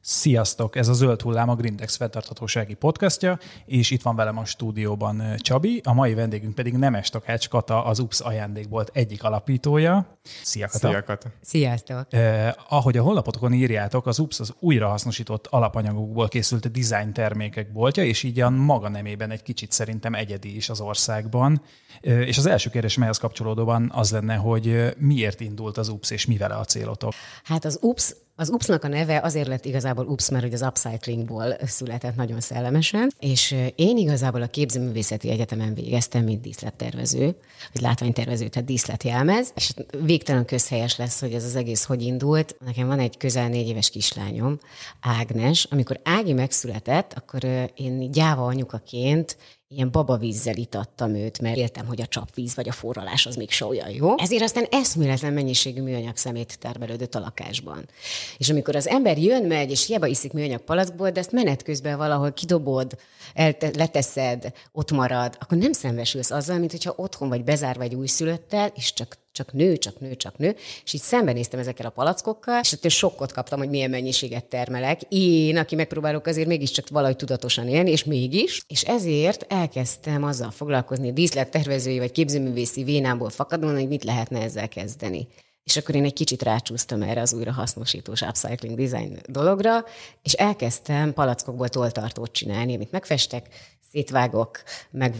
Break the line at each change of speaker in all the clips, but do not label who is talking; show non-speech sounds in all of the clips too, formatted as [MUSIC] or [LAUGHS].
Sziasztok! Ez a Zöld Hullám a Grindex fenntarthatósági podcastja, és itt van velem a stúdióban Csabi, a mai vendégünk pedig Nemes Takács Kata, az UPS ajándékbolt egyik alapítója.
Szia Kata! Szia Kata!
Sziasztok! Eh, ahogy a honlapotokon írjátok, az UPS az újrahasznosított alapanyagokból készült design termékek boltja, és így a maga nemében egy kicsit szerintem egyedi is az országban. Eh, és az első kérdés melyhez kapcsolódóban az lenne, hogy miért indult az UPS és mivel a célotok?
Hát az UPS az UPS-nak a neve azért lett igazából UPS, mert hogy az upcyclingból született nagyon szellemesen, és én igazából a Képzőművészeti Egyetemen végeztem, mint díszlettervező, vagy látványtervező, tehát díszletjelmez, és hát végtelen közhelyes lesz, hogy ez az egész hogy indult. Nekem van egy közel négy éves kislányom, Ágnes. Amikor Ági megszületett, akkor én gyáva anyukaként ilyen babavízzel itattam őt, mert éltem, hogy a csapvíz vagy a forralás az még se olyan jó. Ezért aztán eszméletlen mennyiségű műanyag szemét termelődött a lakásban. És amikor az ember jön, megy, és hiába iszik műanyag palackból, de ezt menet közben valahol kidobod, elte- leteszed, ott marad, akkor nem szembesülsz azzal, mint hogyha otthon vagy bezárva egy újszülöttel, és csak csak nő, csak nő, csak nő, és így szembenéztem ezekkel a palackokkal, és ettől sokkot kaptam, hogy milyen mennyiséget termelek. Én, aki megpróbálok azért mégiscsak valahogy tudatosan élni, és mégis, és ezért elkezdtem azzal foglalkozni, díszlettervezői vagy képzőművészi vénámból fakadóan, hogy mit lehetne ezzel kezdeni. És akkor én egy kicsit rácsúsztam erre az újrahasznosítós upcycling design dologra, és elkezdtem palackokból toltartót csinálni, amit megfestek, szétvágok, meg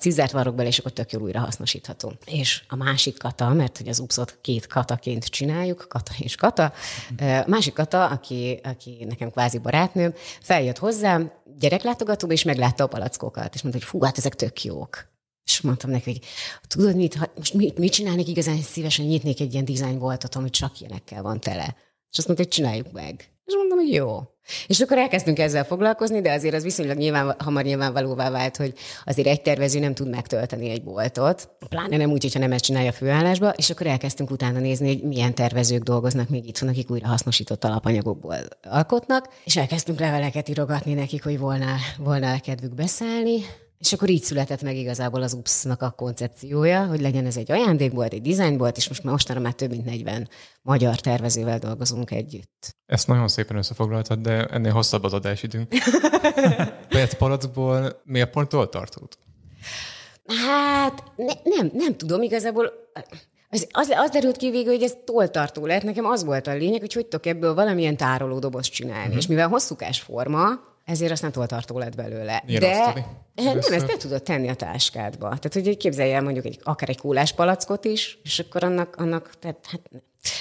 cizert varrok bele, és akkor tök jól újra hasznosítható. És a másik kata, mert hogy az upszot két kataként csináljuk, kata és kata, a másik kata, aki, aki nekem kvázi barátnőm, feljött hozzám, gyereklátogatóba, és meglátta a palackokat, és mondta, hogy fú, hát ezek tök jók. És mondtam neki, hogy tudod mit, ha, most mit, mit csinálnék igazán, hogy szívesen nyitnék egy ilyen voltat, ami csak ilyenekkel van tele. És azt mondta, hogy csináljuk meg. És mondom, hogy jó. És akkor elkezdtünk ezzel foglalkozni, de azért az viszonylag nyilván, hamar nyilvánvalóvá vált, hogy azért egy tervező nem tud megtölteni egy boltot, pláne nem úgy, hogyha nem ezt csinálja főállásba, és akkor elkezdtünk utána nézni, hogy milyen tervezők dolgoznak még itt, akik újra hasznosított alapanyagokból alkotnak, és elkezdtünk leveleket írogatni nekik, hogy volna, volna kedvük beszállni, és akkor így született meg igazából az ups a koncepciója, hogy legyen ez egy ajándékbolt, egy dizájnbolt, és most már mostanra már több mint 40 magyar tervezővel dolgozunk együtt.
Ezt nagyon szépen összefoglaltad, de ennél hosszabb az adásidőnk. [LAUGHS] Pet palackból miért pont hol tartott?
Hát ne, nem, nem tudom igazából. Az, az, az derült ki végül, hogy ez toltartó lehet, Nekem az volt a lényeg, hogy hogy tudok ebből valamilyen tároló dobozt csinálni. Uh-huh. És mivel hosszúkás forma, ezért aztán toltartó lett belőle. Miért De eh, nem, ezt be tudod tenni a táskádba. Tehát, hogy képzelj el mondjuk egy, akár egy kólás palackot is, és akkor annak, annak tehát, hát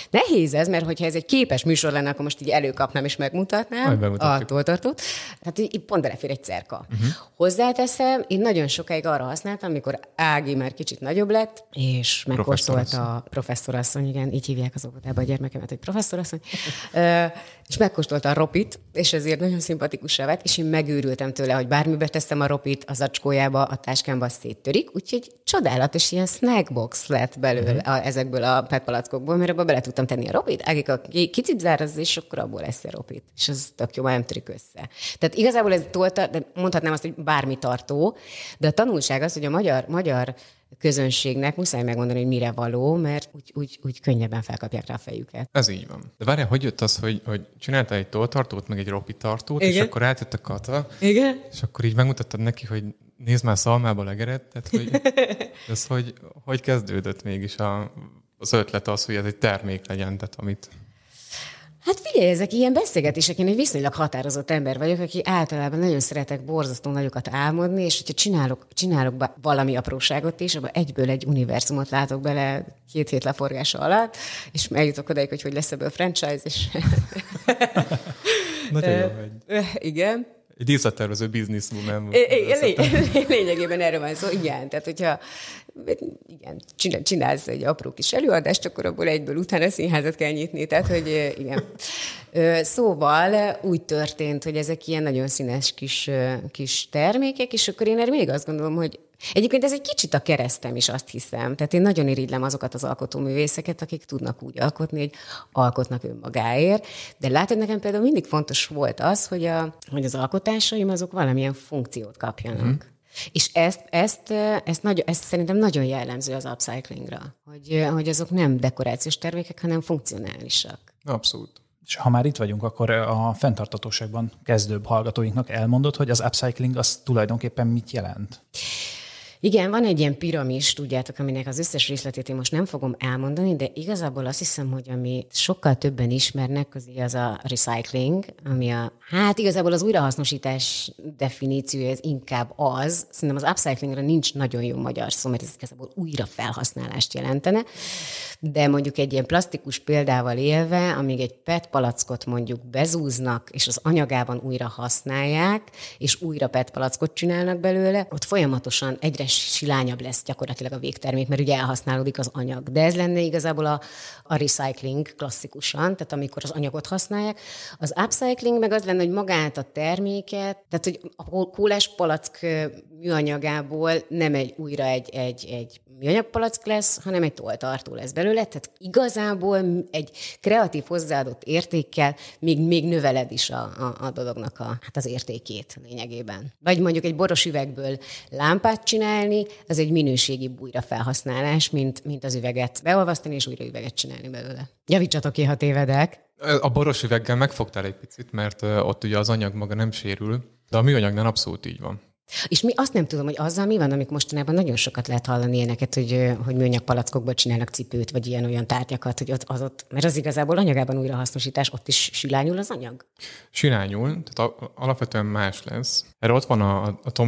Nehéz ez, mert hogyha ez egy képes műsor lenne, akkor most így előkapnám és megmutatnám a toltartót. Tehát így pont belefér egy cerka. Uh-huh. Hozzáteszem, én nagyon sokáig arra használtam, amikor Ági már kicsit nagyobb lett, és megkóstolt a professzorasszony, igen, így hívják az óvodában a gyermekemet, hogy professzorasszony, és megkóstolta a ropit, és ezért nagyon szimpatikus vett, és én megőrültem tőle, hogy bármibe teszem a ropit, az acskójába, a táskámba széttörik, úgyhogy csodálatos ilyen snackbox lett belőle mhm. a, ezekből a petpalackokból, mert abba bele tudtam tenni a ropit, akik a kicipzáraz, és akkor abból lesz a ropit, és az tök jó, már nem törik össze. Tehát igazából ez tolta, de mondhatnám azt, hogy bármi tartó, de a tanulság az, hogy a magyar, magyar közönségnek muszáj megmondani, hogy mire való, mert úgy, úgy, úgy könnyebben felkapják rá a fejüket.
Ez így van. De várjál, hogy jött az, hogy, hogy csináltál egy toltartót, meg egy ropi tartót, Igen? és akkor átjött a kata, Igen? és akkor így megmutattad neki, hogy nézd már szalmába legered, tehát hogy, [LAUGHS] ez hogy, hogy kezdődött mégis a, az ötlet az, hogy ez egy termék legyen, tehát amit
Hát figyelj, ezek ilyen beszélgetések, én egy viszonylag határozott ember vagyok, aki általában nagyon szeretek borzasztó nagyokat álmodni, és hogyha csinálok, csinálok valami apróságot is, abban egyből egy univerzumot látok bele két hét leforgása alatt, és eljutok odaig, hogy hogy lesz ebből franchise, és... [LAUGHS] Nagyon jó hogy... [LAUGHS] Igen
díszlettervező businesswoman. [LAUGHS]
Lényegében erről van szó, igen. Tehát, hogyha igen, csinálsz egy apró kis előadást, akkor abból egyből utána színházat kell nyitni. Tehát, hogy igen. Szóval úgy történt, hogy ezek ilyen nagyon színes kis, kis termékek, és akkor én erre mindig azt gondolom, hogy Egyébként ez egy kicsit a keresztem is, azt hiszem. Tehát én nagyon irigylem azokat az alkotóművészeket, akik tudnak úgy alkotni, hogy alkotnak önmagáért. De látod, nekem például mindig fontos volt az, hogy, a, hogy az alkotásaim azok valamilyen funkciót kapjanak. Mm. És ezt, ezt, ezt, nagy, ezt szerintem nagyon jellemző az upcyclingra, hogy, hogy azok nem dekorációs termékek, hanem funkcionálisak.
Abszolút. És ha már itt vagyunk, akkor a fenntartatóságban kezdőbb hallgatóinknak elmondod, hogy az upcycling az tulajdonképpen mit jelent?
Igen, van egy ilyen piramis, tudjátok, aminek az összes részletét én most nem fogom elmondani, de igazából azt hiszem, hogy ami sokkal többen ismernek, az, az a recycling, ami a, hát igazából az újrahasznosítás definíciója ez inkább az, szerintem az upcyclingra nincs nagyon jó magyar szó, mert ez igazából újrafelhasználást jelentene, de mondjuk egy ilyen plastikus példával élve, amíg egy PET palackot mondjuk bezúznak, és az anyagában újra használják, és újra PET palackot csinálnak belőle, ott folyamatosan egyre silányabb lesz gyakorlatilag a végtermék, mert ugye elhasználódik az anyag. De ez lenne igazából a, a recycling klasszikusan, tehát amikor az anyagot használják. Az upcycling meg az lenne, hogy magát a terméket, tehát hogy a kólás palack műanyagából nem egy újra egy, egy, egy műanyagpalack lesz, hanem egy toltartó lesz belőle, tehát igazából egy kreatív hozzáadott értékkel még, még növeled is a, a, a dolognak a, hát az értékét lényegében. Vagy mondjuk egy boros üvegből lámpát csinál, csinálni, az egy minőségibb újrafelhasználás, mint, mint az üveget beolvasztani és újra üveget csinálni belőle.
Javítsatok ki, ha tévedek. A boros üveggel megfogtál egy picit, mert ott ugye az anyag maga nem sérül, de a műanyagnál abszolút így van.
És mi azt nem tudom, hogy azzal mi van, amik mostanában nagyon sokat lehet hallani ilyeneket, hogy, hogy műanyag palackokból csinálnak cipőt, vagy ilyen-olyan tárgyakat, hogy ott, az ott, mert az igazából anyagában újrahasznosítás, ott is silányul az anyag?
Silányul, tehát a, alapvetően más lesz. Erre ott van a, a Tom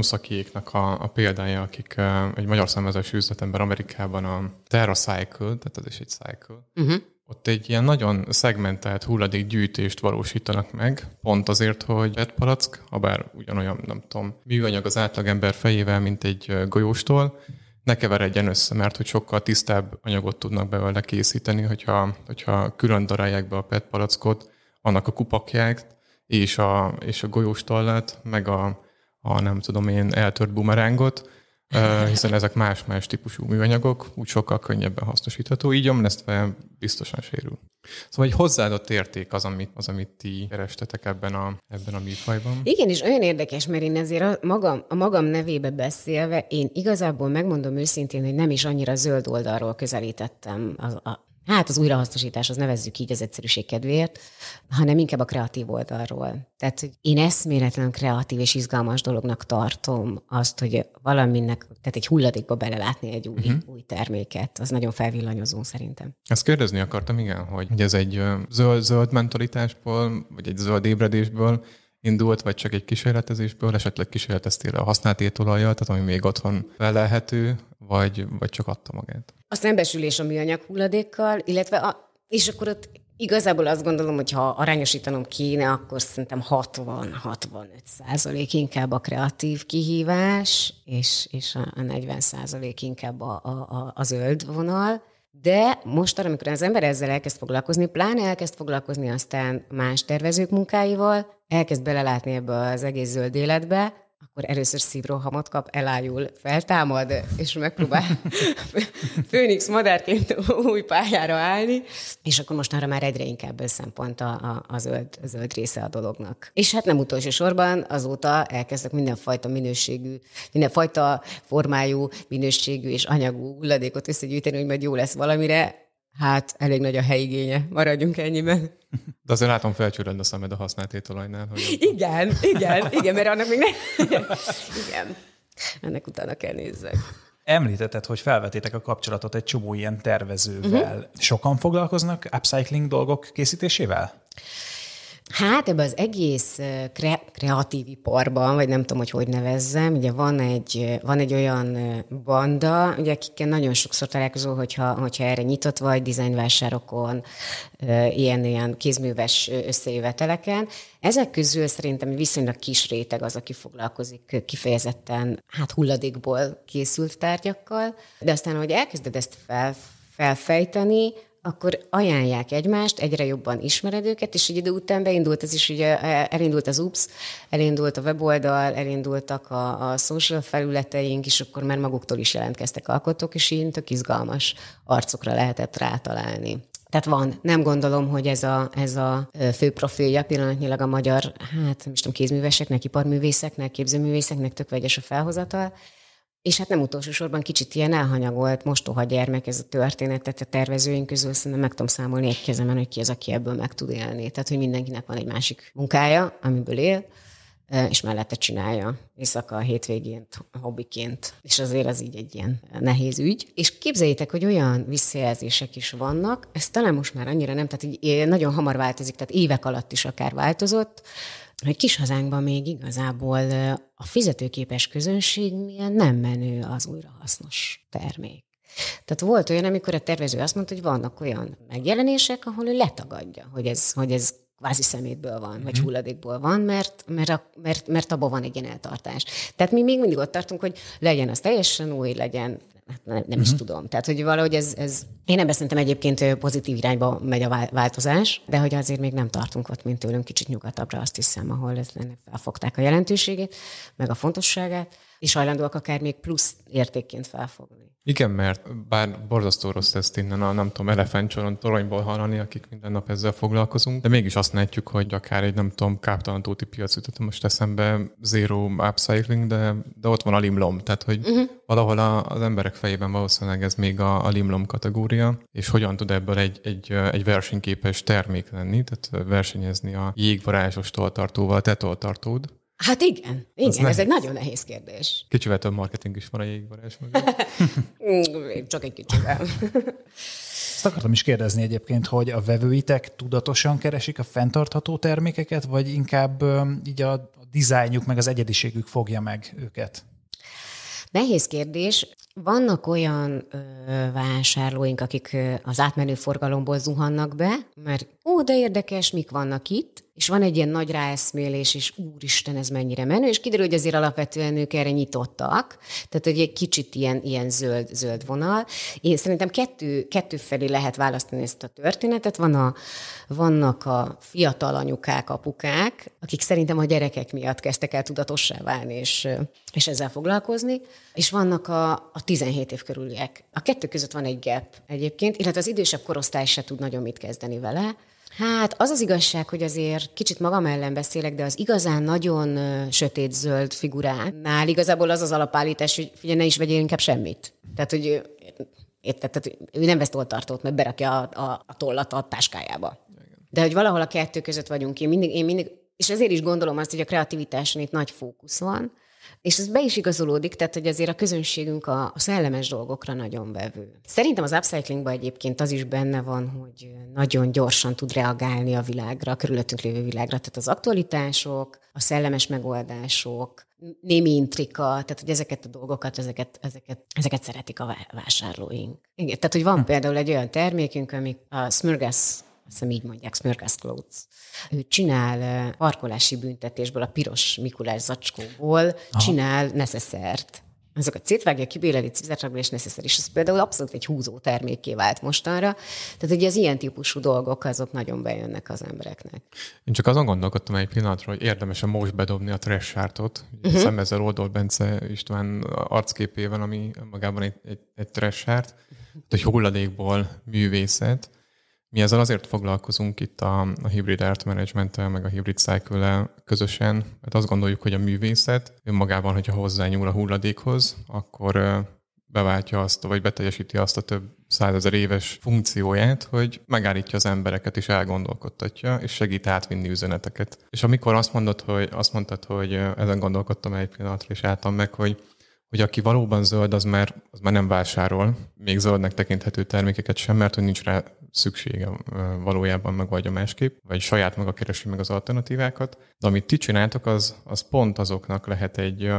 a, a példája, akik egy magyar szemezős üzletember Amerikában a TerraCycle, tehát az is egy cycle, uh-huh ott egy ilyen nagyon szegmentált hulladékgyűjtést valósítanak meg, pont azért, hogy egy palack, ha bár ugyanolyan, nem tudom, műanyag az átlagember fejével, mint egy golyóstól, ne keveredjen össze, mert hogy sokkal tisztább anyagot tudnak belőle készíteni, hogyha, hogyha külön darálják be a PET palackot, annak a kupakját és a, és a golyóstallát, meg a, a nem tudom én eltört bumerángot, hiszen ezek más-más típusú műanyagok, úgy sokkal könnyebben hasznosítható, így omlesztve biztosan sérül. Szóval egy hozzáadott érték az, amit, az, amit ti kerestetek ebben a, ebben a műfajban.
Igen, és olyan érdekes, mert én ezért a magam, a magam nevébe beszélve, én igazából megmondom őszintén, hogy nem is annyira zöld oldalról közelítettem a, a, hát az újrahasznosítás, az nevezzük így az egyszerűség kedvéért, hanem inkább a kreatív oldalról. Tehát hogy én eszméletlen kreatív és izgalmas dolognak tartom azt, hogy valaminek, tehát egy hulladékba belelátni egy új, uh-huh. új terméket, az nagyon felvillanyozó szerintem.
Ezt kérdezni akartam, igen, hogy, ez egy zöld, zöld mentalitásból, vagy egy zöld ébredésből indult, vagy csak egy kísérletezésből, esetleg kísérleteztél a használt étolajjal, tehát ami még otthon felelhető, vagy, vagy csak adta magát?
A szembesülés a műanyag hulladékkal, illetve a, és akkor ott Igazából azt gondolom, hogy ha arányosítanom kéne, akkor szerintem 60-65 százalék inkább a kreatív kihívás, és, és a 40 százalék inkább a, a, a, a zöld vonal. De most arra, amikor az ember ezzel elkezd foglalkozni, pláne elkezd foglalkozni aztán más tervezők munkáival, elkezd belelátni ebbe az egész zöld életbe, akkor először szívrohamot kap, elájul, feltámad, és megpróbál [LAUGHS] főnix madárként új pályára állni, és akkor arra már egyre inkább szempont a, a, a, zöld, a zöld része a dolognak. És hát nem utolsó sorban azóta elkezdtek mindenfajta minőségű, mindenfajta formájú, minőségű és anyagú hulladékot összegyűjteni, hogy majd jó lesz valamire, Hát, elég nagy a helyigénye, maradjunk ennyiben.
De azért látom felcsülönd a szemed a használt étolajnál. Hogy...
Igen, igen, igen, mert annak még nem... igen, ennek
utána kell nézzek. Említetted, hogy felvetétek a kapcsolatot egy csomó ilyen tervezővel. Uh-huh. Sokan foglalkoznak upcycling dolgok készítésével? Hát ebbe az
egész kre- kreatív iparban, vagy nem tudom, hogy hogy nevezzem, ugye van egy, van egy olyan banda, ugye akikkel nagyon sokszor találkozol, hogyha, hogyha erre nyitott vagy, dizájnvásárokon, ilyen-ilyen kézműves összejöveteleken. Ezek közül szerintem viszonylag kis réteg az, aki foglalkozik kifejezetten hát hulladékból készült tárgyakkal, de aztán, ahogy elkezded ezt fel, felfejteni, akkor ajánlják egymást, egyre jobban ismered őket, és egy idő után beindult ez is, ugye e, elindult az UPS, elindult a weboldal, elindultak a, a social felületeink, és akkor már maguktól is jelentkeztek alkotók, és így tök izgalmas arcokra lehetett rátalálni. Tehát van, nem gondolom, hogy ez a, ez a fő profilja pillanatnyilag a magyar, hát nem is tudom, kézműveseknek, iparművészeknek, képzőművészeknek tök vegyes a felhozatal, és hát nem utolsó sorban kicsit ilyen elhanyagolt, mostoha gyermek ez a történet, tehát a tervezőink közül szerintem meg tudom számolni egy kezemen, hogy ki az, aki ebből meg tud élni. Tehát, hogy mindenkinek van egy másik munkája, amiből él, e, és mellette csinálja éjszaka, hétvégén, hobbiként. És azért az így egy ilyen nehéz ügy. És képzeljétek, hogy olyan visszajelzések is vannak, ez talán most már annyira nem, tehát így nagyon hamar változik, tehát évek alatt is akár változott, hogy kis hazánkban még igazából a fizetőképes közönségnél nem menő az újrahasznos termék. Tehát volt olyan, amikor a tervező azt mondta, hogy vannak olyan megjelenések, ahol ő letagadja, hogy ez, hogy ez kvázi szemétből van, vagy mhm. hulladékból van, mert, mert, mert, mert abban van egy ilyen eltartás. Tehát mi még mindig ott tartunk, hogy legyen az teljesen új, legyen Hát nem, nem is uh-huh. tudom. Tehát, hogy valahogy ez, ez, én nem beszéltem egyébként pozitív irányba megy a változás, de hogy azért még nem tartunk ott, mint tőlünk, kicsit nyugatabbra azt hiszem, ahol ez, ennek felfogták a jelentőségét, meg a fontosságát, és hajlandóak akár még plusz értékként felfogni.
Igen, mert bár borzasztó rossz ezt innen a, nem tudom, elefántcsoron toronyból hallani, akik minden nap ezzel foglalkozunk, de mégis azt látjuk, hogy akár egy, nem tudom, káptalan tóti piac ütött most eszembe, zero upcycling, de, de ott van a limlom, tehát hogy uh-huh. valahol a, az emberek fejében valószínűleg ez még a, a limlom kategória, és hogyan tud ebből egy, egy, egy versenyképes termék lenni, tehát versenyezni a jégvarázsostól tartóval, te tartód
Hát igen, igen, ez egy nagyon nehéz kérdés.
Kicsivel több marketing is van a jégvarázs
mögött. [LAUGHS] Csak egy kicsivel.
Ezt akartam is kérdezni egyébként, hogy a vevőitek tudatosan keresik a fenntartható termékeket, vagy inkább így a dizájnjuk meg az egyediségük fogja meg őket?
Nehéz kérdés. Vannak olyan ö, vásárlóink, akik ö, az átmenő forgalomból zuhannak be, mert ó, de érdekes, mik vannak itt, és van egy ilyen nagy ráeszmélés, és úristen, ez mennyire menő, és kiderül, hogy azért alapvetően ők erre nyitottak, tehát hogy egy kicsit ilyen, ilyen zöld, zöld vonal. Én szerintem kettő, kettő felé lehet választani ezt a történetet. Van a, vannak a fiatal anyukák, apukák, akik szerintem a gyerekek miatt kezdtek el tudatossá válni, és, és ezzel foglalkozni, és vannak a, a 17 év körüliek. A kettő között van egy gap egyébként, illetve az idősebb korosztály se tud nagyon mit kezdeni vele. Hát az az igazság, hogy azért kicsit magam ellen beszélek, de az igazán nagyon sötét-zöld figuránál igazából az az alapállítás, hogy figyelj, ne is vegyél inkább semmit. Tehát, hogy érted, tehát ő nem vesz tartott, mert berakja a, a, a tollat a táskájába. De hogy valahol a kettő között vagyunk, én mindig, én mindig és ezért is gondolom azt, hogy a kreativitáson itt nagy fókusz van, és ez be is igazolódik, tehát hogy azért a közönségünk a, a szellemes dolgokra nagyon vevő. Szerintem az upcyclingban egyébként az is benne van, hogy nagyon gyorsan tud reagálni a világra, a körülöttünk lévő világra. Tehát az aktualitások, a szellemes megoldások, némi intrika, tehát hogy ezeket a dolgokat, ezeket, ezeket, ezeket szeretik a vásárlóink. Igen, tehát hogy van hm. például egy olyan termékünk, ami a Smurgas azt hiszem így mondják, Smörgász Clothes. Ő csinál parkolási büntetésből, a piros Mikulás zacskóból, Aha. csinál neszeszert azokat szétvágja, kibéleli, cizetragból és neszeszer is. Ez például abszolút egy húzó termékké vált mostanra. Tehát ugye az ilyen típusú dolgok, azok nagyon bejönnek az embereknek.
Én csak azon gondolkodtam egy pillanatra, hogy érdemes a most bedobni a trash sártot. Uh-huh. Mhm. Szemezzel Oldol Bence István arcképével, ami magában egy, egy, egy trash sárt. Uh-huh. Hogy hulladékból művészet. Mi ezzel azért foglalkozunk itt a, a hybrid art management meg a hybrid cycle közösen, mert azt gondoljuk, hogy a művészet önmagában, hogyha hozzányúl a hulladékhoz, akkor beváltja azt, vagy beteljesíti azt a több százezer éves funkcióját, hogy megállítja az embereket és elgondolkodtatja, és segít átvinni üzeneteket. És amikor azt mondod, hogy azt mondtad, hogy ezen gondolkodtam egy pillanatra, és álltam meg, hogy hogy aki valóban zöld, az már, az már nem vásárol még zöldnek tekinthető termékeket sem, mert hogy nincs rá szüksége valójában megoldja másképp, vagy saját maga keresi meg az alternatívákat. De amit ti csináltok, az, az pont azoknak lehet egy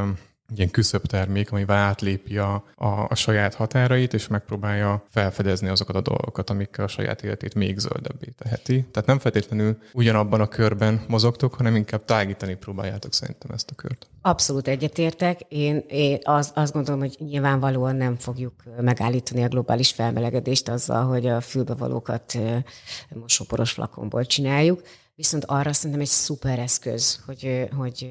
ilyen küszöbb termék, amivel átlépi a, a, a saját határait, és megpróbálja felfedezni azokat a dolgokat, amikkel a saját életét még zöldebbé teheti. Tehát nem feltétlenül ugyanabban a körben mozogtok, hanem inkább tágítani próbáljátok szerintem ezt a kört.
Abszolút egyetértek. Én, én az, azt gondolom, hogy nyilvánvalóan nem fogjuk megállítani a globális felmelegedést azzal, hogy a fülbevalókat mosóporos flakonból csináljuk. Viszont arra szerintem egy szuper eszköz, hogy, hogy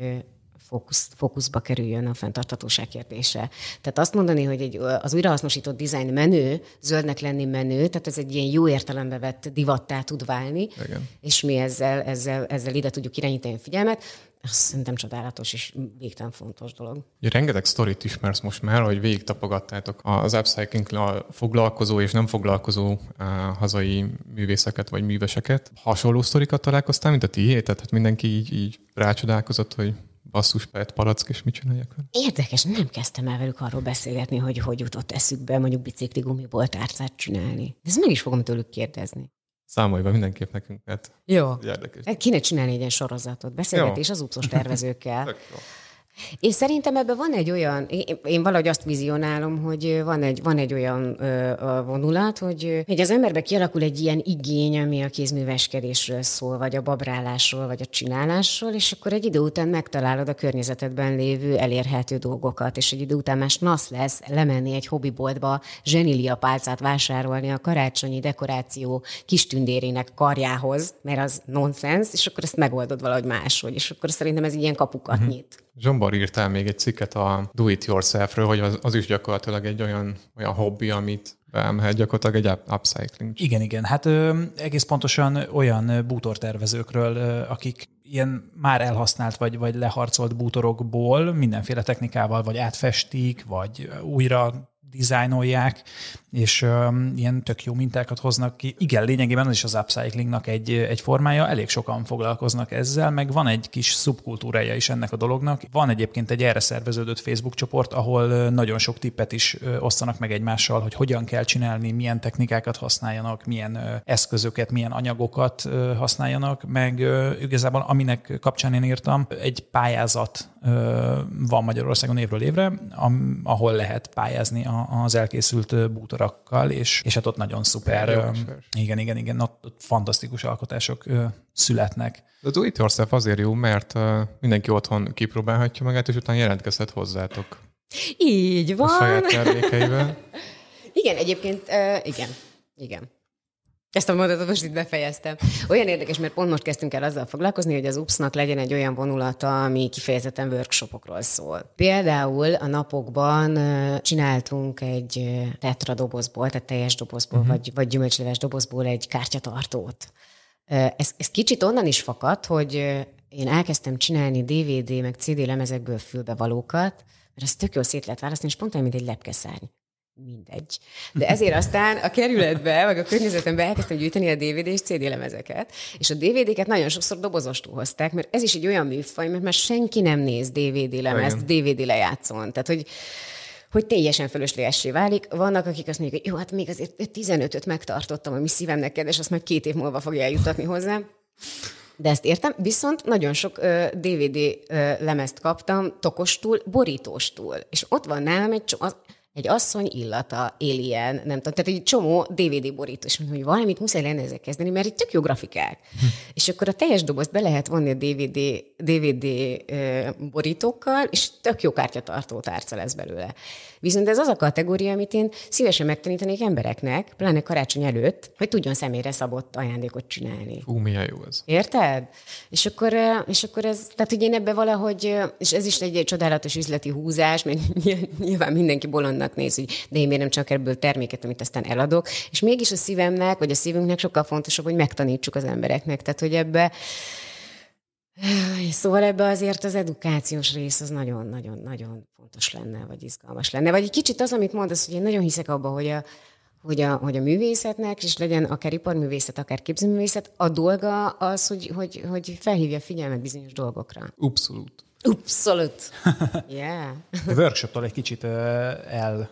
fókusz, fókuszba kerüljön a fenntarthatóság kérdése. Tehát azt mondani, hogy egy, az újrahasznosított dizájn menő, zöldnek lenni menő, tehát ez egy ilyen jó értelembe vett divattá tud válni, Igen. és mi ezzel, ezzel, ezzel ide tudjuk irányítani a figyelmet. Ez szerintem csodálatos és végtelen fontos dolog.
Ugye rengeteg sztorit ismersz most már, hogy végig tapogattátok az upcycling foglalkozó és nem foglalkozó á, hazai művészeket vagy műveseket. Hasonló sztorikat találkoztál, mint a tiéd? Tehát hát mindenki így, így rácsodálkozott, hogy basszus pert palack, és mit csinálják
vele? Érdekes, nem kezdtem el velük arról beszélgetni, hogy hogy jutott eszükbe mondjuk bicikli gumiból tárcát csinálni. De ezt meg is fogom tőlük kérdezni.
Számolj be mindenképp nekünk, hát
Jó. érdekes. Hát kéne csinálni egy ilyen sorozatot, beszélgetés jó. az úpszos tervezőkkel. [LAUGHS] És szerintem ebben van egy olyan, én, valahogy azt vizionálom, hogy van egy, van egy olyan ö, vonulat, hogy, hogy az emberbe kialakul egy ilyen igény, ami a kézműveskedésről szól, vagy a babrálásról, vagy a csinálásról, és akkor egy idő után megtalálod a környezetedben lévő elérhető dolgokat, és egy idő után más nasz lesz lemenni egy hobbiboltba zsenilia pálcát vásárolni a karácsonyi dekoráció kis tündérének karjához, mert az nonsens, és akkor ezt megoldod valahogy máshogy, és akkor szerintem ez ilyen kapukat mhm. nyit. mm nyit.
Zsombor írtál még egy cikket a do it yourself-ről, hogy az, az is gyakorlatilag egy olyan, olyan hobbi, amit beállhat gyakorlatilag egy upcycling. Igen, igen.
Hát ö, egész pontosan olyan bútortervezőkről, ö, akik ilyen már elhasznált vagy, vagy leharcolt bútorokból mindenféle technikával vagy átfestik, vagy újra dizájnolják és um, ilyen tök jó mintákat hoznak ki. Igen, lényegében az is az upcyclingnak egy, egy formája, elég sokan foglalkoznak ezzel, meg van egy kis szubkultúrája is ennek a dolognak. Van egyébként egy erre szerveződött Facebook csoport, ahol nagyon sok tippet is osztanak meg egymással, hogy hogyan kell csinálni, milyen technikákat használjanak, milyen eszközöket, milyen anyagokat használjanak, meg igazából aminek kapcsán én írtam, egy pályázat van Magyarországon évről évre, ahol lehet pályázni az elkészült bútorra urakkal, és, és hát ott nagyon szuper, Jó, igen, igen, igen, ott, ott fantasztikus alkotások születnek.
Az Do It Yourself azért jó, mert mindenki otthon kipróbálhatja magát, és utána jelentkezhet hozzátok.
Így
van. A saját termékeivel. [LAUGHS] igen, egyébként, uh, igen, igen. Ezt a mondatot most itt befejeztem. Olyan érdekes, mert pont most kezdtünk el azzal foglalkozni, hogy az UPS-nak legyen egy olyan vonulata, ami kifejezetten workshopokról szól. Például a napokban csináltunk egy tetra dobozból, tehát teljes dobozból, uh-huh. vagy, vagy gyümölcsleves dobozból egy kártyatartót. Ez, ez kicsit onnan is fakadt, hogy én elkezdtem csinálni DVD meg CD lemezekből fülbevalókat, mert az tök jó szét lehet választani, és pont olyan, mint egy lepkeszárny mindegy. De ezért aztán a kerületbe, meg a környezetembe elkezdtem gyűjteni a DVD és CD lemezeket, és a DVD-ket nagyon sokszor dobozostú hozták, mert ez is egy olyan műfaj, mert már senki nem néz DVD lemezt, DVD lejátszón. Tehát, hogy hogy teljesen fölöslegessé válik. Vannak, akik azt mondják, hogy jó, hát még azért 15-öt megtartottam, ami szívemnek kedves, azt majd két év múlva fogja eljutatni hozzám. De ezt értem, viszont nagyon sok DVD lemezt kaptam tokostól, borítóstól. És ott van nálam egy, csomó, egy asszony illata, Alien, nem tudom, tehát egy csomó DVD borító, és mondom, hogy valamit muszáj lenne ezzel kezdeni, mert itt tök jó grafikák. Hm. És akkor a teljes dobozt be lehet vonni a DVD, DVD borítókkal, és tök jó kártyatartó tárca lesz belőle. Viszont ez az a kategória, amit én szívesen megtanítanék embereknek, pláne karácsony előtt, hogy tudjon személyre szabott ajándékot csinálni. Ú, milyen jó ez. Érted? És akkor, és akkor ez, tehát hogy én ebbe valahogy, és ez is egy, egy csodálatos üzleti húzás, mert nyilván mindenki bolondnak néz, hogy de én miért nem csak ebből terméket, amit aztán eladok, és mégis a szívemnek, vagy a szívünknek sokkal fontosabb, hogy megtanítsuk az embereknek. Tehát, hogy ebbe Szóval ebbe azért az edukációs rész az nagyon-nagyon-nagyon fontos lenne, vagy izgalmas lenne. Vagy egy kicsit az, amit mondasz, hogy én nagyon hiszek abban, hogy a, hogy a, hogy a művészetnek, és legyen akár iparművészet, akár képzőművészet, a dolga az, hogy, hogy, hogy felhívja a figyelmet bizonyos dolgokra. Abszolút. Abszolút. [LAUGHS] Yeah.
A workshoptól egy kicsit el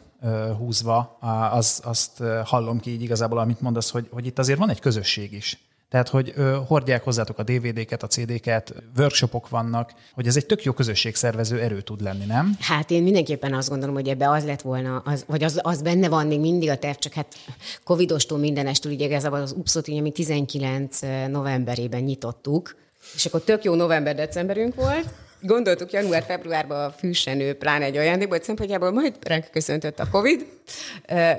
húzva, az, azt hallom ki így igazából, amit mondasz, hogy, hogy itt azért van egy közösség is. Tehát, hogy ö, hordják hozzátok a DVD-ket, a CD-ket, workshopok vannak, hogy ez egy tök jó közösségszervező erő tud lenni, nem?
Hát én mindenképpen azt gondolom, hogy ebbe az lett volna, az, vagy az, az benne van még mindig a terv, csak hát covidostól mindenestől, ugye ez az UPSZot, ami 19 novemberében nyitottuk, és akkor tök jó november-decemberünk volt, gondoltuk január-februárban a fűsenő, pláne egy ajándékból szempontjából, majd ránk köszöntött a Covid,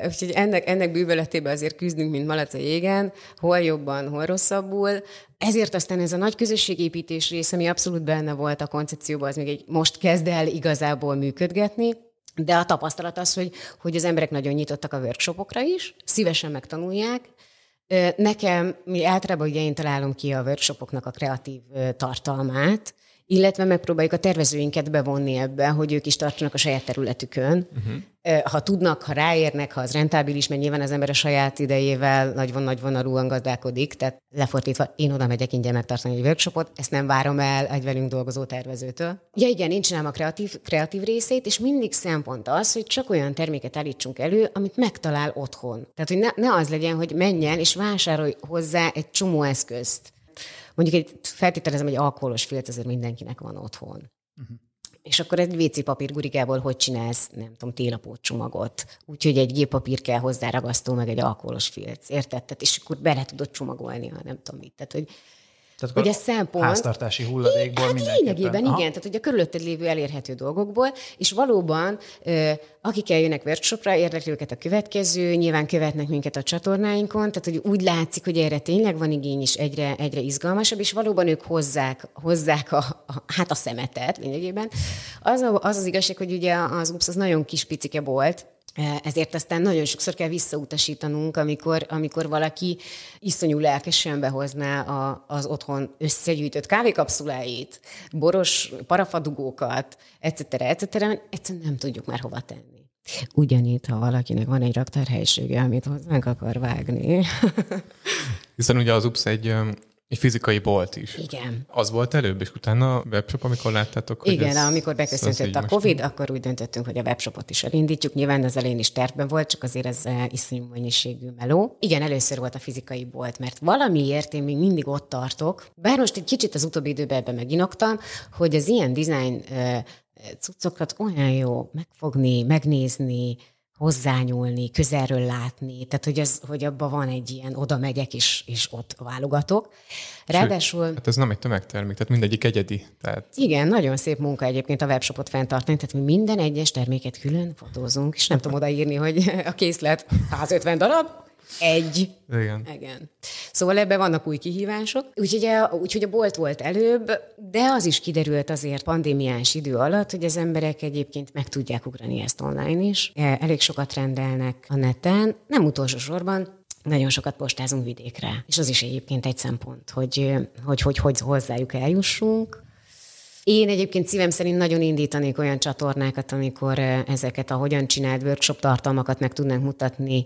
úgyhogy ennek, ennek bűvöletében azért küzdünk, mint malac a jégen, hol jobban, hol rosszabbul. Ezért aztán ez a nagy közösségépítés rész, ami abszolút benne volt a koncepcióban, az még egy most kezd el igazából működgetni, de a tapasztalat az, hogy, hogy az emberek nagyon nyitottak a workshopokra is, szívesen megtanulják, Nekem, mi általában ugye én találom ki a workshopoknak a kreatív tartalmát, illetve megpróbáljuk a tervezőinket bevonni ebbe, hogy ők is tartsanak a saját területükön. Uh-huh. Ha tudnak, ha ráérnek, ha az rentábilis, mert nyilván az ember a saját idejével nagyon-nagy vonalúan gazdálkodik, tehát lefordítva én oda megyek ingyen megtartani egy workshopot, ezt nem várom el egy velünk dolgozó tervezőtől. Ja igen, én csinálom a kreatív, kreatív részét, és mindig szempont az, hogy csak olyan terméket állítsunk elő, amit megtalál otthon. Tehát, hogy ne, ne az legyen, hogy menjen és vásárolj hozzá egy csomó eszközt mondjuk egy, feltételezem, egy alkoholos félt azért mindenkinek van otthon. Uh-huh. És akkor egy WC papír gurigából hogy csinálsz, nem tudom, télapó csomagot. Úgyhogy egy géppapír kell hozzá ragasztó, meg egy alkoholos filc. Érted? Tehát, és akkor bele tudod csomagolni, ha nem tudom mit. Tehát, hogy tehát hogy ez szempont. Háztartási
hulladékból hát lényegében Aha. igen,
tehát hogy a körülötted lévő elérhető dolgokból, és valóban akik eljönnek workshopra, érdekli őket a következő, nyilván követnek minket a csatornáinkon, tehát hogy úgy látszik, hogy erre tényleg van igény, és egyre, egyre izgalmasabb, és valóban ők hozzák, hozzák a, a, hát a szemetet lényegében. Az, a, az az igazság, hogy ugye az UPS az nagyon kis picike volt, ezért aztán nagyon sokszor kell visszautasítanunk, amikor, amikor valaki iszonyú lelkesen behozná a, az otthon összegyűjtött kávékapszuláit, boros parafadugókat, etc. etc. mert egyszerűen nem tudjuk már hova tenni. Ugyanígy, ha valakinek van egy raktárhelyisége, amit hozzánk akar vágni.
Hiszen ugye az UPS egy egy fizikai bolt is. Igen. Az volt előbb, és utána a webshop, amikor láttátok, hogy Igen, ez, amikor beköszöntött a Covid,
most... akkor úgy döntöttünk, hogy a webshopot is elindítjuk. Nyilván az elén is tervben volt, csak azért ez eh, iszonyú mennyiségű meló. Igen, először volt a fizikai bolt, mert valamiért én még mindig ott tartok, bár most egy kicsit az utóbbi időben ebbe meginoktam, hogy az ilyen design eh, cuccokat olyan jó megfogni, megnézni, hozzányúlni, közelről látni, tehát hogy, az, hogy abban van egy ilyen, oda megyek és, és ott válogatok. Ráadásul... Sőt, hát
ez nem egy tömegtermék, tehát mindegyik egyedi. Tehát...
Igen, nagyon szép munka egyébként a webshopot fenntartani, tehát mi minden egyes terméket külön fotózunk, és nem tudom odaírni, hogy a készlet 150 darab, egy. Igen. Igen. Szóval ebben vannak új kihívások. Úgyhogy a, úgyhogy a bolt volt előbb, de az is kiderült azért pandémiás idő alatt, hogy az emberek egyébként meg tudják ugrani ezt online is. E, elég sokat rendelnek a neten. Nem utolsó sorban nagyon sokat postázunk vidékre. És az is egyébként egy szempont, hogy hogy, hogy, hogy hozzájuk eljussunk. Én egyébként szívem szerint nagyon indítanék olyan csatornákat, amikor ezeket a hogyan csinált workshop tartalmakat meg tudnánk mutatni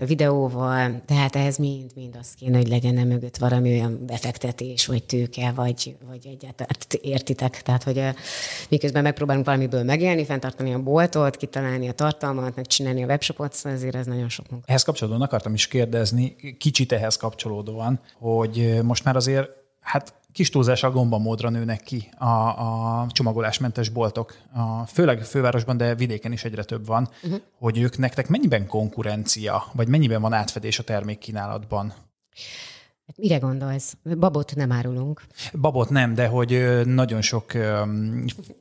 videóval, tehát ehhez mind-mind az kéne, hogy legyen mögött valami olyan befektetés, vagy tőke, vagy, vagy egyáltalán hát értitek. Tehát, hogy miközben megpróbálunk valamiből megélni, fenntartani a boltot, kitalálni a tartalmat, megcsinálni a webshopot, szóval ezért ez nagyon sok
munka. Ehhez kapcsolódóan akartam is kérdezni, kicsit ehhez kapcsolódóan, hogy most már azért hát kis a gombamódra nőnek ki a, a csomagolásmentes boltok, a, főleg fővárosban, de vidéken is egyre több van, uh-huh. hogy ők nektek mennyiben konkurencia, vagy mennyiben van átfedés a termékkínálatban?
Mire gondolsz? Babot nem árulunk.
Babot nem, de hogy nagyon sok